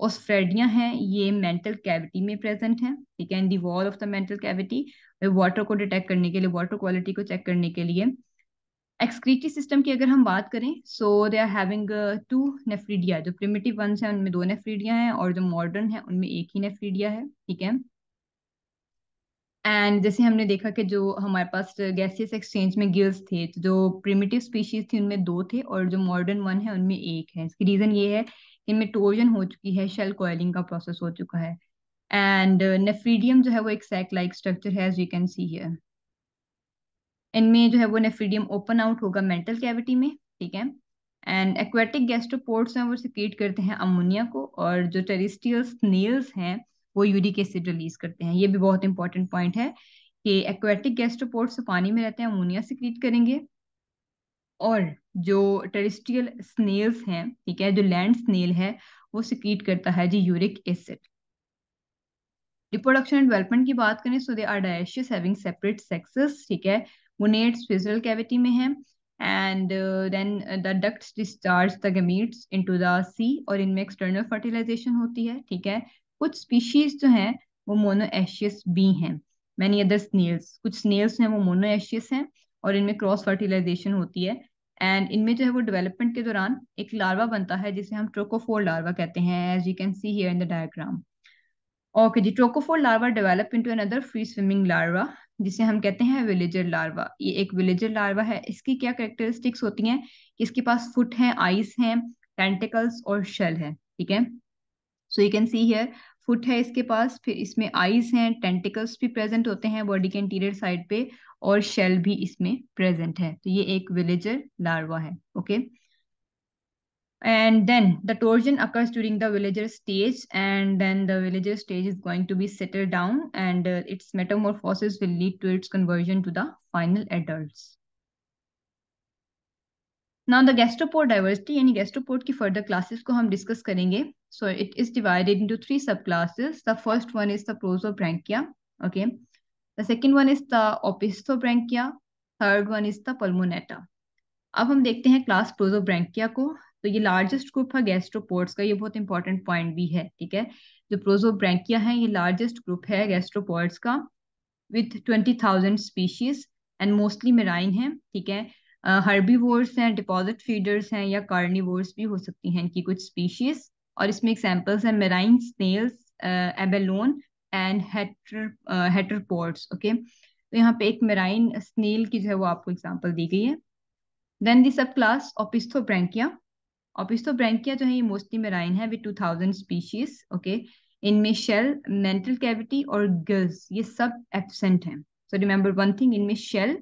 ऑस्फ्रेडिया हैं ये मेंटल कैविटी में प्रेजेंट हैं ठीक है in the wall of the mantle cavity water को डिटेक्ट करने के लिए वाटर क्वालिटी को चेक करने के लिए एक्सक्रीटी सिस्टम की अगर हम बात करें so they are having two nephridia जो प्रिमिटिव वंस हैं उनमें दो नेफ्रीडिया हैं और जो मॉडर्न है उनमें एक ही नेफ्रीडिया है ठीक है एंड जैसे हमने देखा कि जो हमारे पास गैसियस एक्सचेंज में गिल्स थे तो जो प्रिमिटिव स्पीशीज थी उनमें दो थे और जो मॉडर्न वन है उनमें एक है इसकी रीज़न ये है इनमें टोर्जन हो चुकी है शेल कॉयलिंग का प्रोसेस हो चुका है एंड नेफ्रीडियम uh, जो है वो एक सैक लाइक स्ट्रक्चर है as you can see here इनमें जो है वो नेफ्रीडियम ओपन आउट होगा मेंटल कैविटी में ठीक है एंड एक्वेटिक गैस्ट्रोपोर्ट्स हैं वो सिक्रेट करते हैं अमोनिया को और जो टेरिस्टियल स्नेल्स हैं वो यूरिक एसिड रिलीज करते हैं ये भी बहुत इंपॉर्टेंट पॉइंट है कि एक्वेटिक गैस्ट्रोपोर्ट्स पानी में रहते हैं अमोनिया सिक्रीट करेंगे और जो टेरिस्टियल स्नेल्स हैं ठीक है जो लैंड स्नेल है वो सिक्रीट करता है जी uric acid reproduction and development की बात करें so they are dioecious having separate sexes ठीक है Gonads basal cavity में है and uh, then uh, the ducts discharge the gametes into the sea और इनमें external fertilization होती है ठीक है कुछ species जो हैं वो monoecious बी हैं many other snails कुछ snails हैं वो monoecious हैं और इनमें क्रॉस फर्टिलाइजेशन होती है एंड इनमें जो है वो डेवलपमेंट के दौरान एक लार्वा बनता है जिसे हम ट्रोकोफोर लार्वा कहते हैं as you can see here in the diagram okay जी trochophore larva develop into another free swimming larva जिसे हम कहते हैं विलेजर लार्वा ये एक विलेजर लार्वा है इसकी क्या करेक्टरिस्टिक्स होती हैं इसके पास फुट है आइस है टेंटिकल्स और शेल है ठीक है so you can see here foot है इसके पास फिर इसमें आइस हैं टेंटिकल्स भी प्रेजेंट होते हैं बॉडी के इंटीरियर साइड पे और शेल भी इसमें प्रेजेंट है तो ये एक विलेजर लार्वा है okay okay? and then the torsion occurs during the villager stage and then the villager stage is going to be settled down and uh, its metamorphosis will lead to its conversion to the final adults. Now the gastropod diversity any gastropod की further classes we हम discuss करेंगे. So it is divided into three subclasses. The first one is the prosobranchia. Okay. The second one is the opistobranchia. Third one is the pulmonata. Now we will class class prosobranchia तो ये लार्जेस्ट ग्रुप है गैस्ट्रोपोर्ट्स का ये बहुत इंपॉर्टेंट पॉइंट भी है ठीक है जो प्रोजोब्रैंकिया है ये लार्जेस्ट ग्रुप है गैस्ट्रोपोर्ट्स का with twenty thousand species and mostly marine है ठीक है हर्बीवोर्स हैं डिपॉजिट फीडर्स हैं या कार्निवोर्स भी हो सकती हैं इनकी कुछ स्पीशीज और इसमें एग्जाम्पल्स हैं marine snails abalone and hetero heteropods okay तो यहाँ पे एक मेराइन स्नेल की जो है वो आपको एग्जाम्पल दी गई है देन दी सब क्लास ऑपिस्थोब्रैंकिया ऑपिस्थोब्रैंकिया तो जो तो है ये मोस्टली मेराइन है विद 2000 स्पीशीज ओके इनमें शेल मेंटल कैविटी और गिल्स ये सब एबसेंट हैं सो रिमेंबर वन थिंग इनमें शेल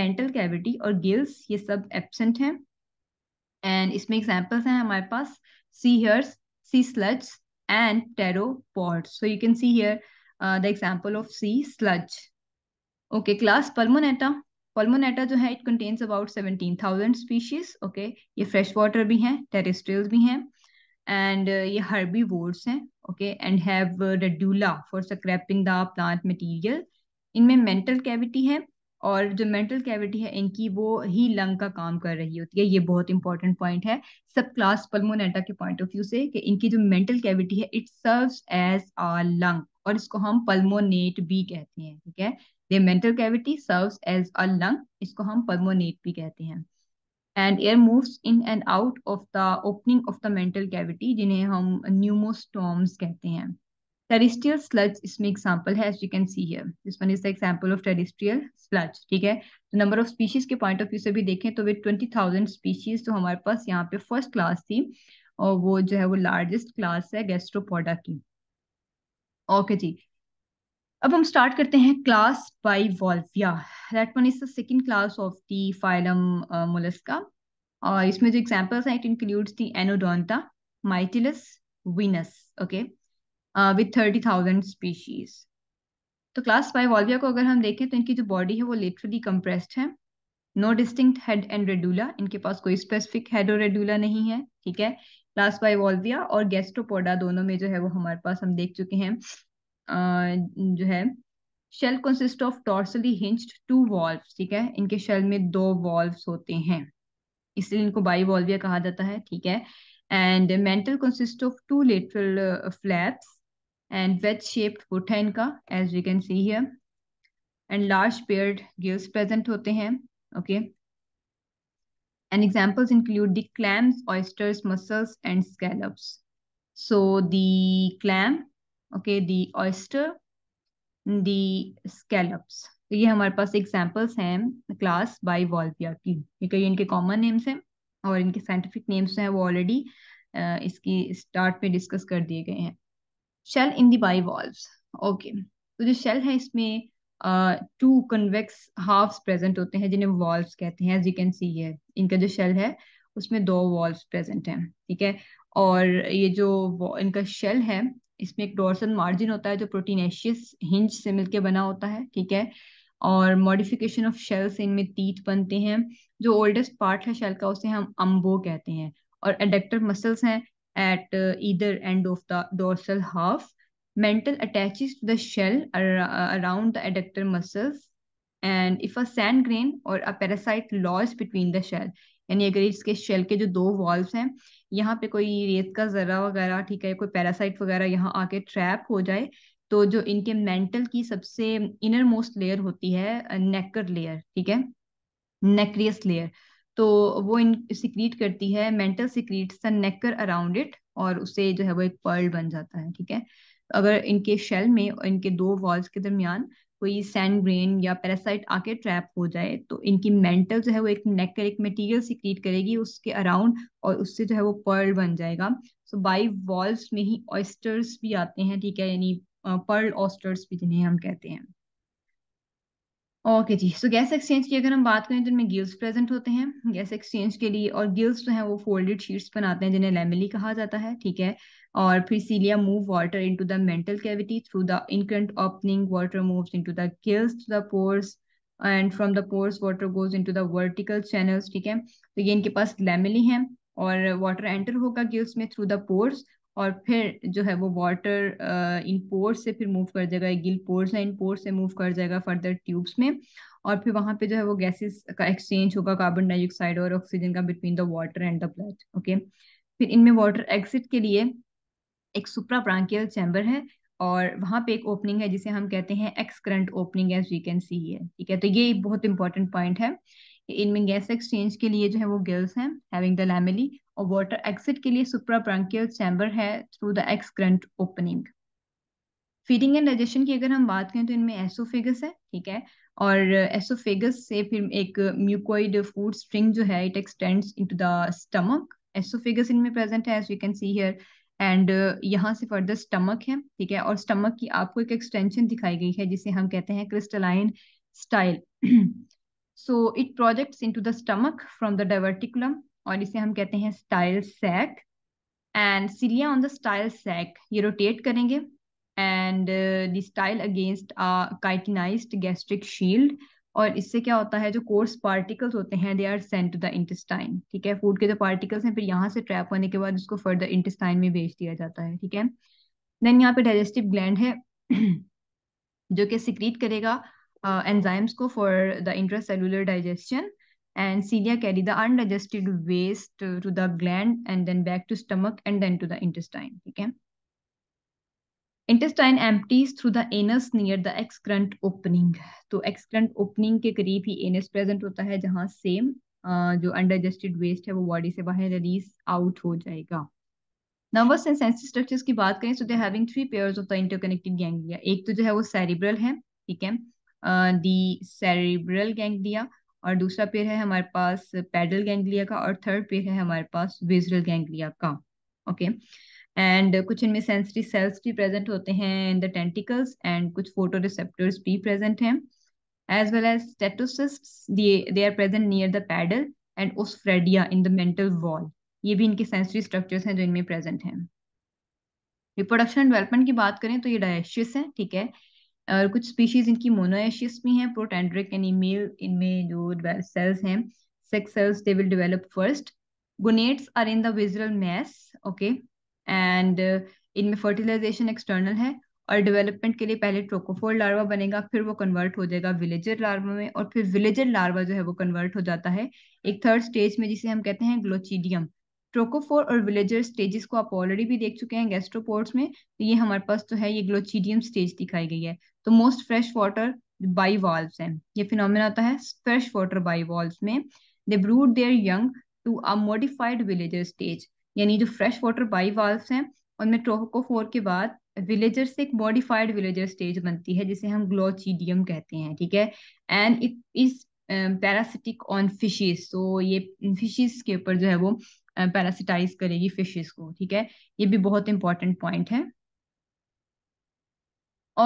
मेंटल कैविटी और गिल्स ये सब एबसेंट हैं एंड इसमें एग्जाम्पल्स हैं हमारे पास sea hares sea slugs and pteropods so you can see here the example of sea slug okay class pulmonata pulmonata जो है it contains about seventeen thousand species okay ये फ्रेश वाटर भी हैं टेरेस्ट्रियल भी हैं एंड uh, ये हर्बी वोर्ड्स हैं okay and have radula for scraping the plant material इनमें मेंटल कैविटी है और जो मेंटल कैविटी है इनकी वो ही लंग का काम कर रही होती है ये बहुत इंपॉर्टेंट पॉइंट है सब क्लास पल्मोनेटा के पॉइंट ऑफ व्यू से कि इनकी जो मेंटल कैविटी है it serves as a lung और इसको हम पल्मोनेट भी कहते हैं ठीक है ये mental cavity serves as a lung. इसको हम pulmonate भी कहते हैं And air moves in and out of the opening of the mental cavity, जिन्हें हम pneumostomes कहते हैं Terrestrial sludge इसमें example है as you can see here. This one is the example of terrestrial sludge. ठीक है तो number of species के point of view से भी देखें तो वे ट्वेंटी थाउजेंड स्पीशीज तो हमारे पास यहाँ पे फर्स्ट क्लास थी और वो जो है वो लार्जेस्ट क्लास है गेस्ट्रोपोडा की ओके जी अब हम स्टार्ट करते हैं class bivalvia that one is the second class of the phylum mollusca और इसमें जो एग्जाम्पल्स हैं it includes the anodonta mytilus venus okay with thirty thousand species तो क्लास बाई वॉल्विया को अगर हम देखें तो इनकी जो बॉडी है वो लेटरली कंप्रेस्ड है no distinct head and radula इनके पास कोई स्पेसिफिक हेड और रेडूला नहीं है ठीक है क्लास बाई वॉल्विया और गैस्ट्रोपोडा दोनों में जो है वो हमारे पास हम देख चुके हैं जो है shell consist of dorsally hinged two valves ठीक है इनके शेल में दो वॉल्व होते हैं इसलिए इनको बाई वॉल्विया कहा जाता है ठीक है and mantle consist of two lateral flaps and wedge shaped foot है इनका as you can see here and large paired gills present होते हैं okay and examples include the clams oysters mussels and scallops so the clam okay the oyster the scallops तो ये हमारे पास एग्जाम्पल्स हैं क्लास बाय वॉल्पिया की ये कई इनके कॉमन नेम्स हैं और इनके साइंटिफिक नेम्स हैं वो ऑलरेडी इसकी स्टार्ट में डिस्कस कर दिए गए हैं shell in the bivalve okay तो जो शेल है इसमें टू कन्वेक्स हाफ प्रेजेंट होते हैं जिन्हें वॉल्व कहते हैं एज यू कैन सी ये इनका जो शेल है उसमें दो वॉल्व प्रेजेंट हैं ठीक है और ये जो इनका शेल है इसमें एक डोर्सल मार्जिन होता है जो प्रोटीनेशियस हिंज से मिलके बना होता है ठीक है और मॉडिफिकेशन ऑफ शेल से इनमें तीत बनते हैं जो ओल्डेस्ट पार्ट है शेल का उसे हम अम्बो कहते हैं और एडेक्टर मसल्स हैं at either end of the dorsal half mantle attach to the shell ar around the adductor muscles and if a sand grain or a parasite lodges between the यानी अगर इसके शेल के जो दो वॉल्व हैं यहाँ पे कोई रेत का जरा वगैरह ठीक है कोई पैरासाइट वगैरह यहाँ आके ट्रैप हो जाए तो जो इनके मेंटल की सबसे इनर मोस्ट लेयर होती है नेकर लेयर ठीक है नेक्रियस लेयर तो वो इन सिक्रीट करती है mantle secrete the nacre around it और उसे जो है वो एक पर्ल बन जाता है ठीक है अगर इनके शेल में और इनके दो वॉल्स के दरमियान कोई सैंड ग्रेन या पैरासाइट आके ट्रैप हो जाए तो इनकी मेंटल जो है वो एक नेक एक मटेरियल सिक्रीट करेगी उसके अराउंड और उससे जो है वो पर्ल बन जाएगा सो बाई वॉल्स में ही ऑयस्टर्स भी आते हैं ठीक है यानी पर्ल ऑस्टर्स भी जिन्हें हम कहते हैं ओके okay, जी सो गैस एक्सचेंज की अगर हम बात करें तो इनमें गिल्स प्रेजेंट होते हैं गैस एक्सचेंज के लिए और गिल्स जो है वो फोल्डेड शीट्स बनाते हैं जिन्हें लेमिली कहा जाता है ठीक है or Priscilia move water into the mental cavity through the incurrent opening. Water moves into the gills through the pores and from the pores water goes into the vertical channels ठीक है तो ये इनके पास लेमिली हैं और वाटर एंटर होगा गिल्स में थ्रू द पोर्स और फिर जो है वो वाटर इन पोर्स से फिर मूव कर जाएगा गिल पोर्स है इन पोर्स से मूव कर जाएगा फर्दर ट्यूब्स में और फिर वहाँ पे जो है वो गैसेस का एक्सचेंज होगा कार्बन डाइऑक्साइड और ऑक्सीजन का between the water and the blood okay फिर इनमें वाटर एग्जिट के लिए एक सुप्रा ब्रांकियल चैम्बर है और वहाँ पे एक ओपनिंग है जिसे हम कहते हैं excurrent opening as we can see है ठीक है तो ये बहुत इंपॉर्टेंट पॉइंट है इनमें गैस एक्सचेंज के लिए जो है वो गिल्स हैं हैविंग द लैमिली और वाटर एक्सिट के लिए सुप्रा ब्रांकियल चैम्बर है through the excurrent opening feeding and digestion की अगर हम बात करें तो इनमें एसोफेगस है ठीक है और एसोफेगस से फिर एक म्यूकोइड फूड स्ट्रिंग जो है it extends into the stomach oesophagus इनमें प्रेजेंट है as you can see here and uh, यहाँ से फर्दर स्टमक है ठीक है और स्टमक की आपको एक एक्सटेंशन दिखाई गई है जिसे हम कहते हैं crystalline style so it projects into the stomach from the diverticulum और इसे हम कहते हैं style sac and cilia on the style sac ये रोटेट करेंगे and the style against chitinised gastric shield और इससे क्या होता है जो कोर्स पार्टिकल्स होते हैं they are sent to the intestine ठीक है फूड के जो पार्टिकल्स हैं फिर यहाँ से ट्रैप होने के बाद उसको फर्दर इंटेस्टाइन में भेज दिया जाता है ठीक है देन यहाँ पे डाइजेस्टिव ग्लैंड है *clears throat* जो कि सिक्रीट करेगा एंजाइम्स uh, को for the intracellular digestion and cilia carry the undigested waste to the gland and then back to stomach and then to the intestine ठीक है intestine empties through the anus near the excurrent opening तो एक्सक्रंट ओपनिंग के करीब ही एनस प्रेजेंट होता है जहां सेम जो अनडाइजेस्टेड वेस्ट है वो बॉडी से बाहर रिलीज आउट हो जाएगा नर्वस एंड सेंसरी स्ट्रक्चर्स की बात करें तो they having three pairs of the interconnected ganglia एक तो जो है वो सेरिब्रल है ठीक है दी सेरिब्रल गैंग्लिया और दूसरा पेयर है हमारे पास पैडल गैंग्लिया का और थर्ड पेयर है हमारे पास विजरल गैंग्लिया का ओके okay. एंड कुछ इनमें सेंसरी सेल्स भी प्रेजेंट होते हैं इन द टेंटिकल्स एंड कुछ फोटो रिसेप्टर्स भी प्रेजेंट हैं as well as statocyst they are present near the pedal and osphradia in the mantle wall ये भी इनके सेंसरी स्ट्रक्चर्स हैं जो इनमें प्रेजेंट हैं रिप्रोडक्शन डेवलपमेंट की बात करें तो ये डायशियस है ठीक है और कुछ स्पीशीज इनकी मोनोएशियस भी हैं प्रोटेंड्रिक यानी मेल इनमें जो सेल्स हैं sex cells they will develop first gonads are in the visceral mass okay and uh, इनमें फर्टिलाइजेशन एक्सटर्नल है और डेवलपमेंट के लिए पहले ट्रोकोफोर लार्वा बनेगा फिर वो कन्वर्ट हो जाएगा विलेजर लार्वा में और फिर विलेजर लार्वा जो है वो कन्वर्ट हो जाता है एक थर्ड स्टेज में जिसे हम कहते हैं ग्लोचिडियम ट्रोकोफोर और विलेजर स्टेजेस को आप ऑलरेडी भी देख चुके हैं गेस्ट्रोपोर्ट्स में तो ये हमारे पास तो है ये ग्लोचिडियम स्टेज दिखाई गई है तो most fresh water bivalve है ये फिनोमिना होता है फ्रेश वाटर बाई वॉल्व में they brood their young to a modified veliger stage यानी जो फ्रेश वाटर बाई वाल्व हैं उनमें ट्रोपोफोर के बाद विलेजर से एक मॉडिफाइड विलेजर स्टेज बनती है जिसे हम ग्लोचीडियम कहते हैं ठीक है and it is parasitic on fishes तो ये फिशेस के ऊपर जो है वो पैरासिटाइज uh, करेगी फिशेस को ठीक है ये भी बहुत इंपॉर्टेंट पॉइंट है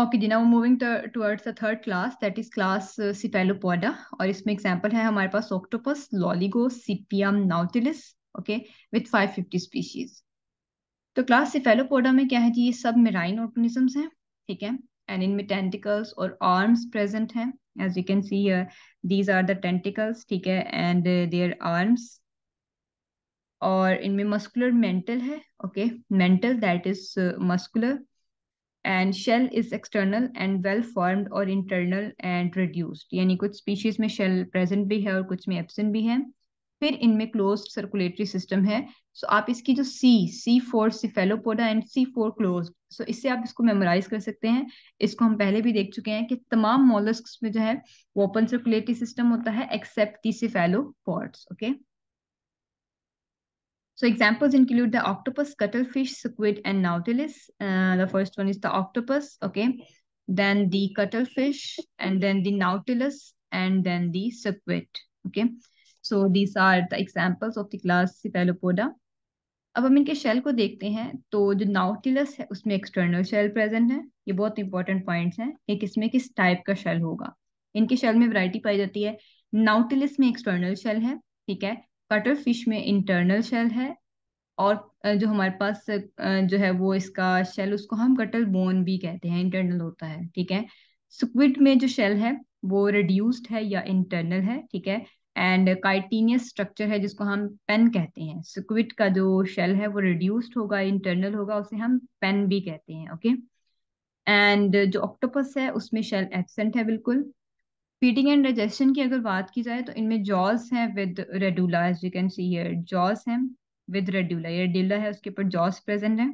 ओके जी now moving towards the third class that is class cephalopoda और इसमें एग्जांपल है हमारे पास octopus loligo sepium nautilus okay with 550 species तो क्लास सिफेलोपोडा में क्या है जी ये सब मेराइन ऑर्गेनिजम्स हैं ठीक है एंड इनमें टेंटिकल्स और आर्म्स प्रेजेंट हैं as you can see these are are the ठीक है एंड uh, आर्म्स और इनमें मस्कुलर मेंटल है okay mantle that is muscular and shell is external and well formed और इंटरनल एंड रिड्यूस्ड यानी कुछ स्पीशीज में शेल प्रेजेंट भी है और कुछ में एब्सेंट भी है फिर इनमें क्लोज सर्कुलेटरी सिस्टम है सो so आप इसकी जो C C for cephalopoda and C for close so इससे आप इसको मेमोराइज कर सकते हैं इसको हम पहले भी देख चुके हैं कि तमाम मोलस्क में जो है वो ओपन सर्कुलेटरी सिस्टम होता है except the cephalopods okay So examples include the octopus, cuttlefish, squid, and nautilus. Uh, the first one is the octopus, okay? Then the cuttlefish, and then the nautilus, and then the squid, okay? So these are the examples of the class cephalopoda अब हम इनके शेल को देखते हैं तो जो नाउटिलस है उसमें एक्सटर्नल शेल प्रेजेंट है ये बहुत इंपॉर्टेंट पॉइंट है कि किसमें किस टाइप का शेल होगा इनके शेल में वैरायटी पाई जाती है नाउटिलस में एक्सटर्नल शेल है ठीक है कटर फिश में इंटरनल शेल है और जो हमारे पास जो है वो इसका शेल उसको हम कटल बोन भी कहते हैं इंटरनल होता है ठीक है सुक्विड में जो शेल है वो रिड्यूस्ड है या इंटरनल है ठीक है एंड काइटीनियस स्ट्रक्चर है जिसको हम पेन कहते हैं सिक्विट का जो शेल है वो रिड्यूस्ड होगा इंटरनल होगा उसे हम पेन भी कहते हैं ओके okay? एंड जो ऑक्टोपस है उसमें शेल एबसेंट है बिल्कुल फीडिंग एंड डाइजेशन की अगर बात की जाए तो इनमें जॉल्स हैं with radula as you can see here jaws हैं विद रेड्यूला ये रेड्यूला है उसके ऊपर जॉस प्रेजेंट है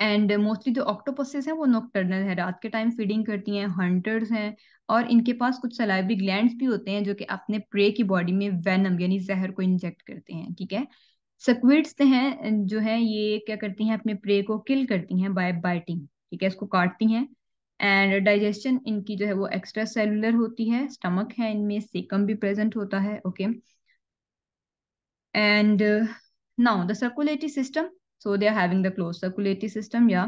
एंड मोस्टली जो ऑक्टोपसिस हैं वो नॉक्टर्नल है रात के टाइम फीडिंग करती हैं हंटर्स हैं और इनके पास कुछ सलाइवरी ग्लैंड भी होते हैं जो कि अपने प्रे की बॉडी में वेनम यानी जहर को इंजेक्ट करते हैं ठीक है सक्विड्स हैं अं, जो है ये क्या करती हैं अपने प्रे को किल करती हैं बाय बाइटिंग ठीक है इसको काटती हैं एंड डाइजेशन इनकी जो है वो एक्स्ट्रा सेलुलर होती है स्टमक है इनमें सेकम भी प्रेजेंट होता है okay and now the circulatory system so they are having the close circulatory system या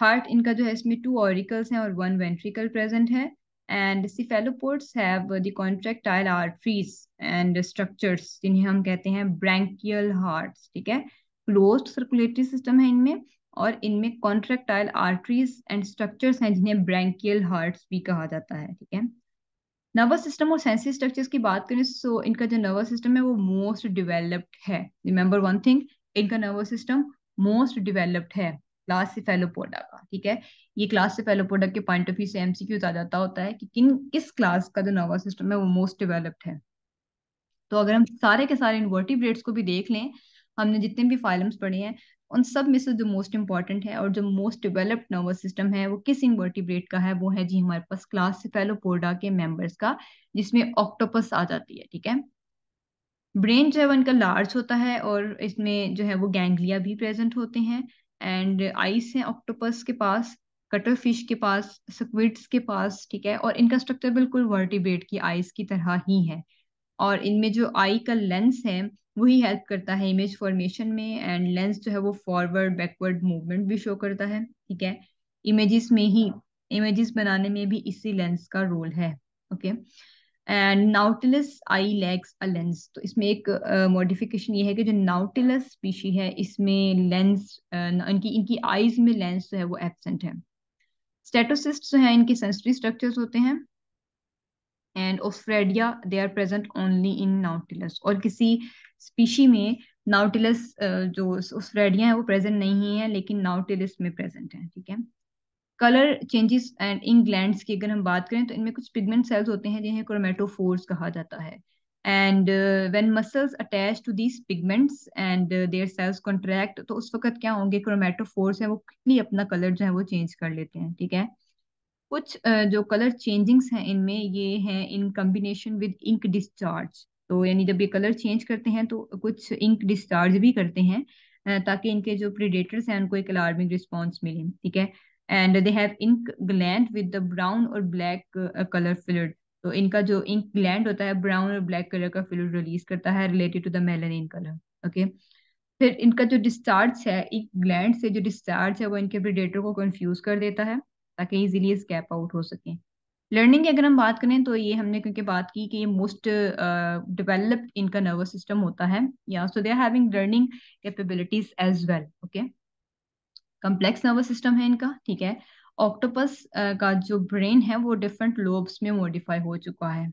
हार्ट इनका जो है इसमें टू ऑरिकल्स हैं और वन वेंट्रिकल प्रेजेंट है and cephalopods have the contractile arteries and structures जिन्हें हम कहते हैं ब्रैंकियल हार्ट ठीक है क्लोज्ड सर्कुलेटरी सिस्टम है इनमें और इनमें कॉन्ट्रेक्टाइल आर्टरीज एंड स्ट्रक्चर्स हैं जिन्हें ब्रैंकियल हार्ट भी कहा जाता है ठीक है नर्वस सिस्टम और सेंसरी स्ट्रक्चर्स की बात करें सो so इनका जो नर्वस सिस्टम है वो मोस्ट डेवलप्ड है रिमेंबर वन थिंग इनका नर्वस सिस्टम मोस्ट डेवलप्ड है क्लास सिफेलोपोडा का ठीक है ये क्लास सिफेलोपोडा के पॉइंट ऑफ व्यू से एमसीक्यू आ जाता होता है कि किन किस क्लास का जो नर्वस सिस्टम है वो मोस्ट डेवलप्ड है तो अगर हम सारे के सारे इन्वर्टिब्रेट्स को भी देख लें हमने जितने भी फाइलम्स पढ़े हैं उन सब में से जो मोस्ट इंपॉर्टेंट है और जो मोस्ट डेवलप्ड नर्वस सिस्टम है वो किस इन्वर्टिब्रेट का है वो है जी हमारे पास क्लास सिफेलोपोडा के मेंबर्स का जिसमें ऑक्टोपस आ जाती है ठीक है ब्रेन जो है वो इनका लार्ज होता है और इसमें जो है वो गैंग्लिया भी प्रेजेंट होते हैं एंड आइस है ऑक्टोपस के पास कटर फिश के पास स्क्विड्स के पास ठीक है और इनका स्ट्रक्चर बिल्कुल वर्टिबेट की आइस की तरह ही है और इनमें जो आई का लेंस है वही हेल्प करता है इमेज फॉर्मेशन में एंड लेंस जो है वो फॉरवर्ड बैकवर्ड मूवमेंट भी शो करता है ठीक है इमेजेस में ही इमेजेस बनाने में भी इसी लेंस का रोल है okay okay? And nautilus eye lacks a lens तो इसमें एक मॉडिफिकेशन uh, ये है कि जो नाउटिलस स्पीशी है इसमें लेंस uh, इनकी इनकी आईज में लेंस जो है वो एबसेंट है स्टेटोसिस्ट जो है इनके सेंसरी स्ट्रक्चर्स होते हैं and osphradia they are present only in nautilus और किसी स्पीशी में नाउटिलस uh, जो ऑस्ट्रेडिया है वो प्रेजेंट नहीं है लेकिन नाउटिलस में प्रेजेंट है ठीक है colour changes and ink gland की अगर हम बात करें तो इनमें कुछ पिगमेंट सेल्स होते हैं जिन्हें क्रोमेटोफोर्स कहा जाता है and when muscles attach to these pigments and their cells contract तो उस वक्त क्या होंगे क्रोमेटोफोर्स है वो कितनी अपना कलर जो है वो चेंज कर लेते हैं ठीक है कुछ uh, जो कलर चेंजिंग्स हैं इनमें ये हैं in combination with ink discharge तो यानी जब ये कलर चेंज करते हैं तो कुछ इंक डिस्चार्ज भी करते हैं uh, ताकि इनके जो प्रीडेटर्स हैं उनको एक अलार्मिंग रिस्पॉन्स मिले ठीक है and they have ink gland with the brown और ब्लैक कलर फिलड तो इनका जो इंक ग्लैंड होता है ब्राउन और ब्लैक कलर का फिलड रिलीज करता है related to the melanin colour okay फिर इनका जो डिस्चार्ज है इंक ग्लैंड से जो डिस्चार्ज है वो इनके प्रिडेटर को कंफ्यूज कर देता है ताकि इजीली स्कैप आउट हो सके लर्निंग की अगर हम बात करें तो ये हमने क्योंकि बात की कि ये मोस्ट डेवलप्ड uh, इनका नर्वस सिस्टम होता है या so they are having learning capabilities as well okay complex nervous system है इनका ठीक है ऑक्टोपस का जो ब्रेन है वो डिफरेंट लोब्स में मोडिफाई हो चुका है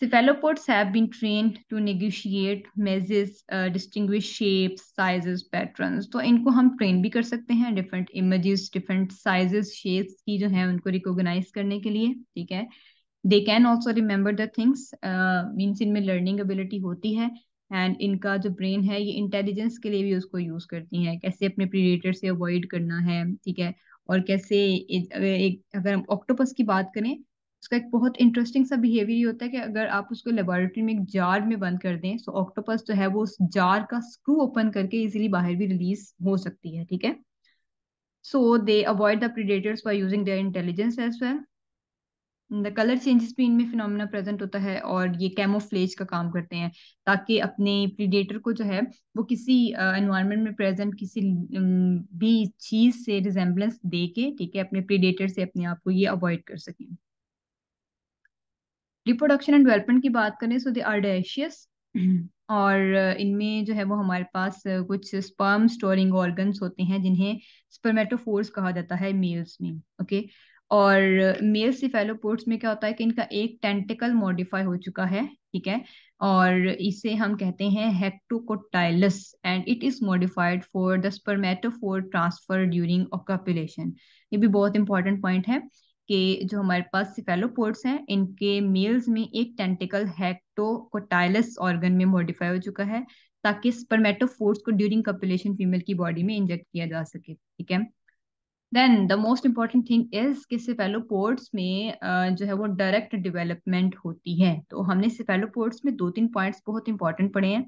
Cephalopods have been trained to negotiate meshes, uh, distinguish shapes, sizes, तो इनको हम ट्रेन भी कर सकते हैं different images different size shapes की जो है उनको रिकोगनाइज करने के लिए ठीक है they can also remember the things means इनमें लर्निंग एबिलिटी होती है एंड इनका जो ब्रेन है ये इंटेलिजेंस के लिए भी उसको यूज़ करती हैं कैसे अपने प्रीडेटर से अवॉइड करना है ठीक है और कैसे एक, अगर हम ऑक्टोपस की बात करें उसका एक बहुत इंटरेस्टिंग सा बिहेवियर ये होता है कि अगर आप उसको लेबोरेटरी में एक जार में बंद कर दें तो ऑक्टोपस जो है वो उस जार का स्क्रू ओपन करके इजिली बाहर भी रिलीज हो सकती है ठीक है so they avoid the predators by using their intelligence as well the colour changes भी इनमें फिनोमिना प्रेजेंट होता है और ये कैमोफ्लेज का काम करते हैं ताकि अपने प्रीडेटर को जो है वो किसी एनवायरनमेंट uh, में प्रेजेंट किसी um, भी चीज से रिजेंबलेंस दे के ठीक है अपने प्रीडेटर से अपने आप को ये अवॉइड कर सकें रिप्रोडक्शन एंड डेवलपमेंट की बात करें सो दे आर डेशियस और इनमें जो है वो हमारे पास कुछ स्पर्म स्टोरिंग ऑर्गन्स होते हैं जिन्हें स्पर्मेटोफोर्स कहा जाता है मेल्स में ओके okay? और मेल सिफेलोपोर्ट्स में क्या होता है कि इनका एक टेंटिकल मॉडिफाई हो चुका है ठीक है और इसे हम कहते हैं hectocotylus and it is modified for the spermatophore transfer during copulation ये भी बहुत इंपॉर्टेंट पॉइंट है कि जो हमारे पास सिफेलोपोर्ट्स हैं इनके मेल्स में एक टेंटिकल हेक्टोकोटाइलस ऑर्गन में मॉडिफाई हो चुका है ताकि स्पर्मेटोफोर्स को ड्यूरिंग कॉपुलेशन फीमेल की बॉडी में इंजेक्ट किया जा सके ठीक है then the most important thing is कि सिफेलोपोर्ट्स में जो है वो डायरेक्ट डिवेलपमेंट होती है तो हमने सिफेलोपोर्ट्स में दो तीन पॉइंट्स बहुत इंपॉर्टेंट पढ़े हैं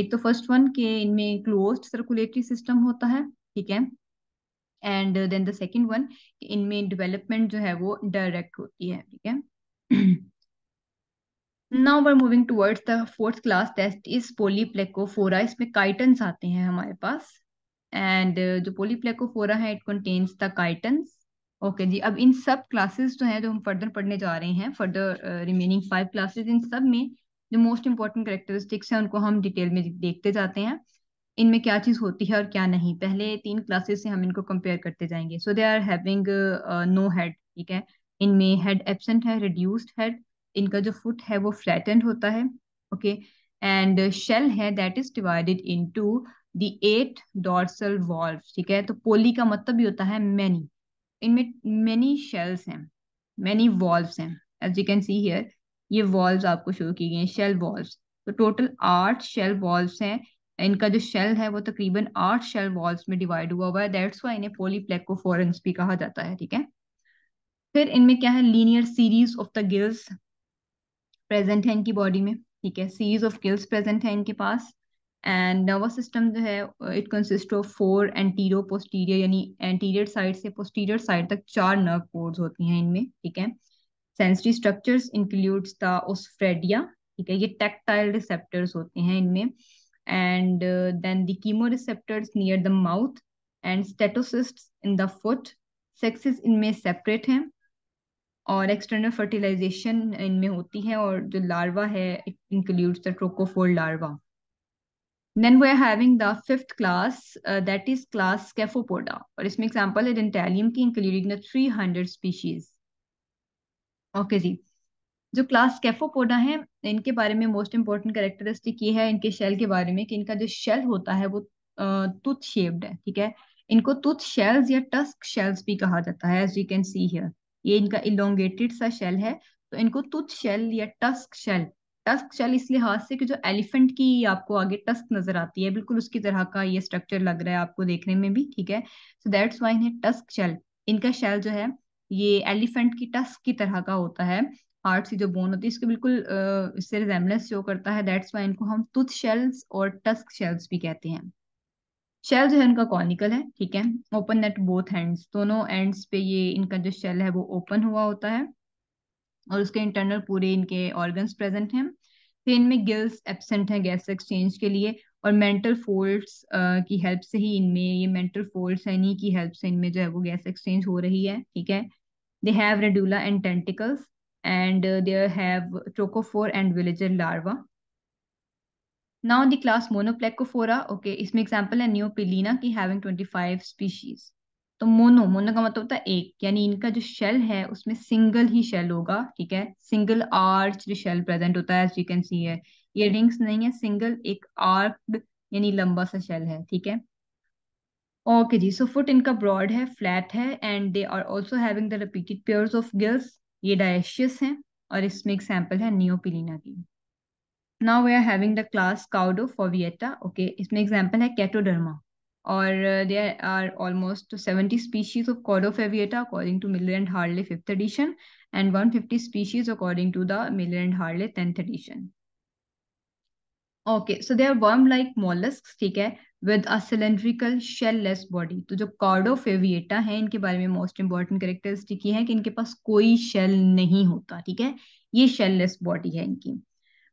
एक तो फर्स्ट वन के इनमें क्लोज्ड सर्कुलेटरी सिस्टम होता है ठीक है and then the second one इनमें डिवेलपमेंट जो है वो डायरेक्ट होती है ठीक है now we're moving towards the fourth class test is Polyplacophora इसमें काइटन्स आते हैं हमारे पास एंड uh, जो पोलीप्लेकोफोरा है it contains the chitons okay जी अब इन सब क्लासेस जो हैं जो हम फर्दर पढ़ने जा रहे हैं फर्दर रिमेनिंग फाइव क्लासेस इन सब में जो मोस्ट इंपॉर्टेंट करेक्टरिस्टिक्स हैं उनको हम डिटेल में देखते जाते हैं इनमें क्या चीज़ होती है और क्या नहीं पहले तीन क्लासेस से हम इनको कंपेयर करते जाएंगे so they are having no head ठीक है इनमें हेड एबसेंट है रिड्यूस्ड हेड इनका जो फुट है वो फ्लैटेंड होता है ओके एंड शेल है that is divided into the eight dorsal valve ठीक है तो पोली का मतलब भी होता है मैनी इनमें मैनी शेल्स हैं मैनी वॉल्व हैं as you can see here ये वॉल्व आपको शो की गई हैं शेल वॉल्व तो टोटल आठ शेल वॉल्व हैं इनका जो शेल है वो तकरीबन आठ शेल वॉल्व में डिवाइड हुआ हुआ है दैट्स वाई इन्हें पोली पोलीप्लेकोफोरेंस भी कहा जाता है ठीक है फिर इनमें क्या है linear series of the gills present है इनकी बॉडी में ठीक है सीरीज ऑफ गिल्स प्रेजेंट है इनके पास एंड नर्वस सिस्टम जो है it consist of four antero posterior यानी एंटीरियर साइड से पोस्टीरियर साइड तक चार नर्व कोर्ड्स होती हैं इनमें ठीक है sensory structures includes the osphradia ठीक है ये टेक्टाइल रिसेप्टर्स होते हैं इनमें and then the chemo receptors near the mouth and statocyst in the foot sexes इनमें सेपरेट हैं और एक्सटर्नल फर्टिलाइजेशन इनमें होती है और जो लार्वा है it includes the trochophore larva Then we're having the fifth class, uh, that is class Scaphopoda. और इसमें एग्जांपल है डेंटेलियम की इंक्लूडिंग द 300 स्पीशीज ओके जी जो क्लास स्केफोपोडा है इनके बारे में मोस्ट इंपॉर्टेंट करेक्टरिस्टिक ये है इनके शेल के बारे में कि इनका जो शेल होता है वो टूथ शेप्ड है ठीक है इनको टूथ शेल्स या टस्क शेल्स भी कहा जाता है as you can see here ये इनका इलोंगेटेड सा शेल है तो इनको टूथ शेल या टस्क शेल टस्क चल इस लिहाज से कि जो एलिफेंट की आपको आगे टस्क नजर आती है बिल्कुल उसकी तरह का ये स्ट्रक्चर लग रहा है आपको देखने में भी ठीक है सो दैट्स वाई इन्हें टस्क चल इनका शेल जो है ये एलिफेंट की टस्क की तरह का होता है हार्ट सी जो बोन होती है इसके बिल्कुल इससे रिजेम्बलेंस शो करता है दैट्स वाई इनको हम टूथ शेल्स और टस्क शेल्स भी कहते हैं शेल जो है इनका कॉनिकल है ठीक है ओपन एट बोथ हैंड्स दोनों एंड्स पे ये इनका जो शेल है वो ओपन हुआ होता है और उसके इंटरनल पूरे इनके ऑर्गन्स प्रेजेंट हैं फिर तो इनमें गिल्स एबसेंट हैं गैस एक्सचेंज के लिए और मेंटल फोल्ड्स की हेल्प से ही इनमें ये मेंटल फोल्ड्स हैं इन्हीं की हेल्प से इनमें जो है वो गैस एक्सचेंज हो रही है ठीक है they have radula and tentacles and they have trochophore and veliger larva now the class Monoplacophora okay इसमें example है Neopilena की having 25 स्पीशीज़ तो मोनो मोनो का मतलब होता है एक यानी इनका जो शेल है उसमें सिंगल ही शेल होगा ठीक है सिंगल आर्च शेल प्रेजेंट होता है एज यू कैन सी है ये रिंग्स नहीं है सिंगल एक आर्क्ड यानी लंबा सा शेल है ठीक है ओके जी सो फुट इनका ब्रॉड है फ्लैट है and they are also having the repeated pairs of gills ये डायशियस हैं और इसमें सैंपल है नियोपिलिना की now we are having the class Caudofoveata okay इसमें एग्जाम्पल है कैटोडर्मा और there are almost seventy species of Caudofoveata according to Miller and Harley fifth edition and one fifty species according to the Miller and Harley tenth edition okay so there worm like mollusc ठीक है with a cylindrical shell less body तो जो कार्डोफेविएटा है इनके बारे में मोस्ट इंपॉर्टेंट करेक्टरिस्टिक ये है कि इनके पास कोई शेल नहीं होता ठीक है ये शेल लेस बॉडी है इनकी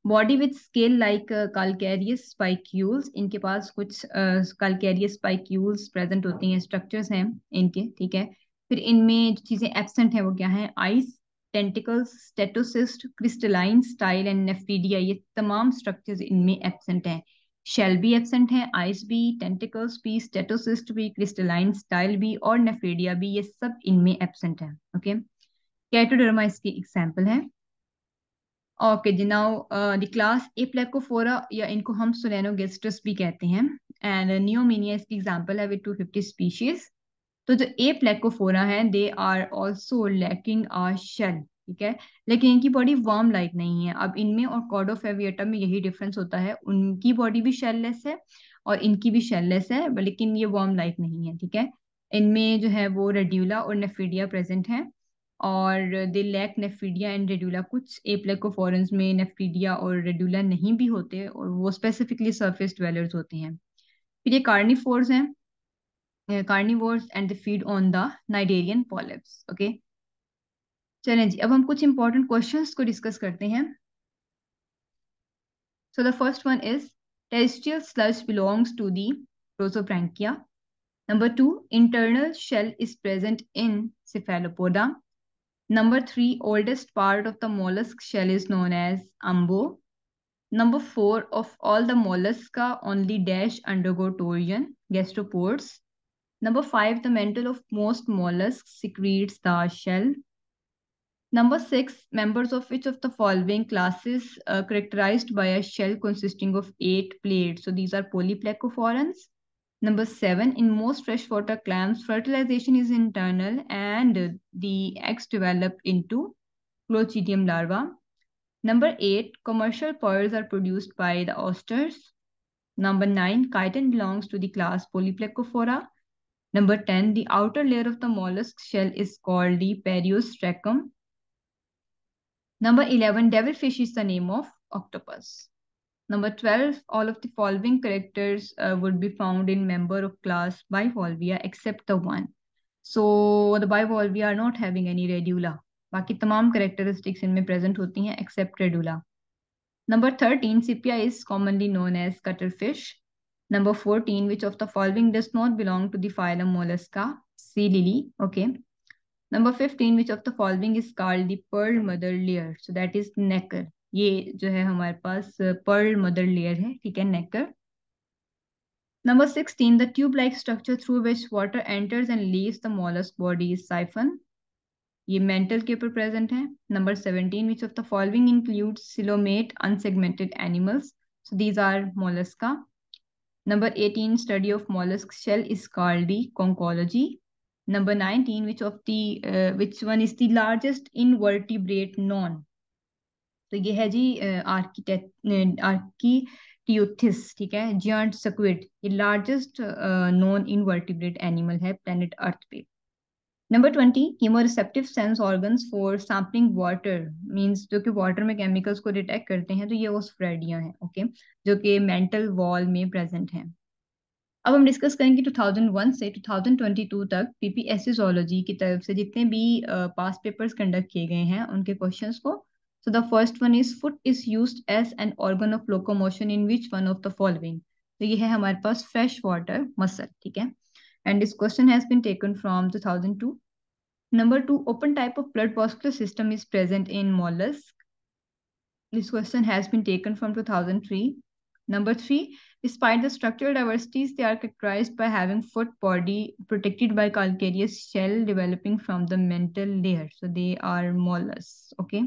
body with scale like calcareous spicules इनके पास कुछ कालकैरियस स्पाइक्यूल्स प्रेजेंट होती हैं स्ट्रक्चर्स हैं इनके ठीक है फिर इनमें जो चीज़ें एबसेंट हैं वो क्या है eyes tentacles statocyst crystalline style and nephridia ये तमाम स्ट्रक्चर्स इनमें एबसेंट हैं शेल भी एबसेंट है आइस भी टेंटिकल्स भी स्टेटोसिस्ट भी क्रिस्टलाइन स्टाइल भी और नेफ्रीडिया भी ये सब इनमें एबसेंट है ओके कैटोडर्मा इसकी एग्जाम्पल है ओके जी now the class Aplacophora या इनको हम सोलेनोगेस्टस भी कहते हैं एंड नियोमीनिया इसकी एग्जांपल है विद 250 स्पीशीज तो जो ए प्लेकोफोरा है they are also lacking a shell ठीक है लेकिन इनकी बॉडी वर्म लाइक नहीं है अब इनमें और कॉडोफेवियटम में यही डिफरेंस होता है उनकी बॉडी भी शेललेस है और इनकी भी शेललेस है लेकिन ये वर्म लाइक नहीं है ठीक है इनमें जो है वो रेड्यूला और नेफिडिया प्रेजेंट है और they lack nephridia and radula कुछ एप्लेकोफोरेंस में नेफ्रीडिया और रेडुला नहीं भी होते और वो स्पेसिफिकली सरफेस ड्वेलर्स होते हैं फिर ये कार्निफोर्स हैं carnivores and the feed on the cnidarian polyps okay चलें जी अब हम कुछ इंपॉर्टेंट क्वेश्चंस को डिस्कस करते हैं so the first one is terrestrial slugs belongs to the Prosobranchia number two internal shell is present in Cephalopoda Number three, oldest part of the mollusk shell is known as umbo. Number four, of all the mollusca, only dash undergo torsion, gastropods. Number five, the mantle of most mollusks secretes the shell. Number six, members of which of the following classes are uh, characterized by a shell consisting of eight plates. So these are polyplacophorans. Number seven, in most freshwater clams, fertilization is internal and the eggs develop into Clochidium larvae. Number eight, commercial pearls are produced by the oysters. Number nine, chitin belongs to the class Polyplecophora. Number 10, the outer layer of the mollusk shell is called the periostracum. Number 11, devilfish is the name of octopus. Number 12, all of the following characters uh, would be found in member of class bivalvia except the one. So the bivalvia are not having any radula. बाकी तमाम characteristics in me present होती हैं except radula. Number 13, sepia is commonly known as cuttlefish. Number 14, which of the following does not belong to the phylum Mollusca? Sea lily, okay. Number 15, which of the following is called the pearl mother layer? So that is necker. ये जो है हमारे पास पर्ल मदर लेयर है ठीक है neck number sixteen the tube like structure through which which enters and leave the mollusc body body is ये मेंटल के ऊपर प्रेजेंट है number seventeen which of the following include coelomate unsegmented animals so these are Mollusca number eighteen study of mollusc shell is called the conchology number nineteen which of the which one is the largest in vertebrate non तो ये है जी आर्किटेक्ट आर्की टियोथिस ठीक है जियंट सक्विड ये लार्जेस्ट नॉन इनवर्टिब्रेट एनिमल है प्लेनेट अर्थ पे number twenty chemoreceptive sense organs for sampling water means जो कि वाटर में केमिकल्स को डिटेक्ट करते हैं तो ये ओस्फ्रेडिया हैं ओके जो कि मेंटल वॉल में प्रेजेंट हैं अब हम डिस्कस करेंगे 2001 से 2022 तक पीपीएससी जोलॉजी e की तरफ से जितने भी पास पेपर्स कंडक्ट किए गए हैं उनके क्वेश्चंस को So the first one is foot is used as an organ of locomotion in which one of the following? तो ये है हमारे पास फ्रेश वाटर मसल ठीक है and this question has been 2002 Number two, open type of blood vascular system is present in mollusks. this question has been taken from 2003. Number three, despite the structural diversities, they are characterized by having foot body protected by calcareous shell developing from the mental layer. So they are mollusks, okay?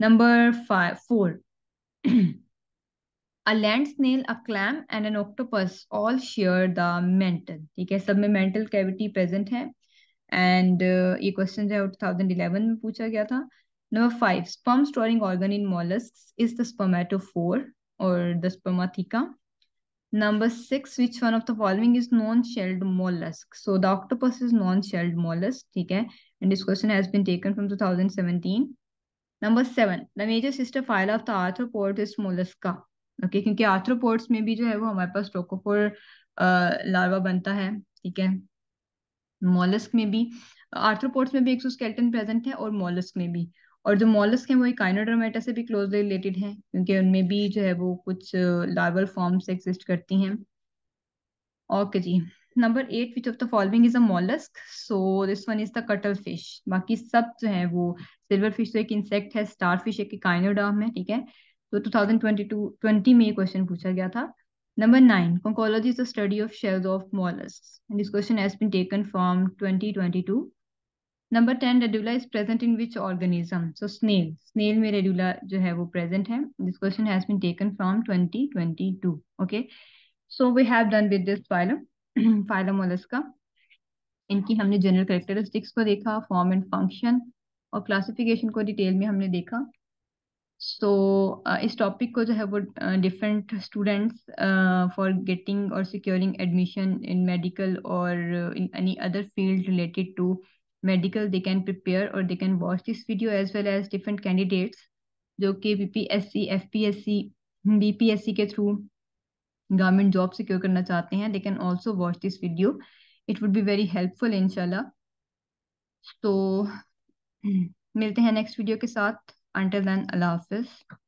Number five, four. *clears throat* a land snail, a clam, and an octopus all share the mental. ठीक है सब में mental cavity present है and uh, ये question जो है 2011 में पूछा गया था. Number five, sperm storing organ in mollusks is the spermatophore or the spermatheca. Number six, which one of the following is non-shelled mollusk? So the octopus is non-shelled mollusk, ठीक है. And this question has been taken from 2017. Number seven the major sister phylum of the arthropod is Mollusca okay क्योंकि आर्थ्रोपोर्ट्स में भी जो है वो हमारे पास ट्रोकोफोर लार्वा बनता है ठीक है मोलस्क में भी आर्थ्रोपोर्ट्स में भी एक्सोस्केलेटन प्रेजेंट है और मोलस्क में भी और जो मोलस्क है वो एक काइनोडर्मेटा से भी क्लोजली रिलेटेड है क्योंकि उनमें भी जो है वो कुछ लार्वल फॉर्म्स एग्जिस्ट करती हैं ओके जी number eight which of the following is a mollusc so this one is the cuttlefish बाकी सब जो है वो सिल्वर फिश तो एक इंसेक्ट है स्टार फिश एक काइनोडर्म है ठीक है तो 2022 20 में ये क्वेश्चन पूछा गया था number nine conchology is the study of shells of mollusc and this question has been taken from 2022 number ten radula is present in which organism so snail snail में रेडुला जो है वो प्रेजेंट है this question has been taken from 2022 okay so we have done with this phylum *clears throat* phylum Mollusca इनकी हमने जनरल करेक्टरिस्टिक्स को देखा फॉर्म एंड फंक्शन और क्लासिफिकेशन को डिटेल में हमने देखा सो so, uh, इस टॉपिक को जो है वो डिफरेंट स्टूडेंट्स फॉर गेटिंग और सिक्योरिंग एडमिशन इन मेडिकल और in any other field related to medical they can prepare और they can watch this video as well as different candidates जो कि B P S C F P S C B P S C के थ्रू गवर्नमेंट जॉब सिक्योर करना चाहते हैं they can also watch this video it would be very helpful इनशाला तो मिलते हैं नेक्स्ट वीडियो के साथ अंटिल देन अल्लाह हाफिज़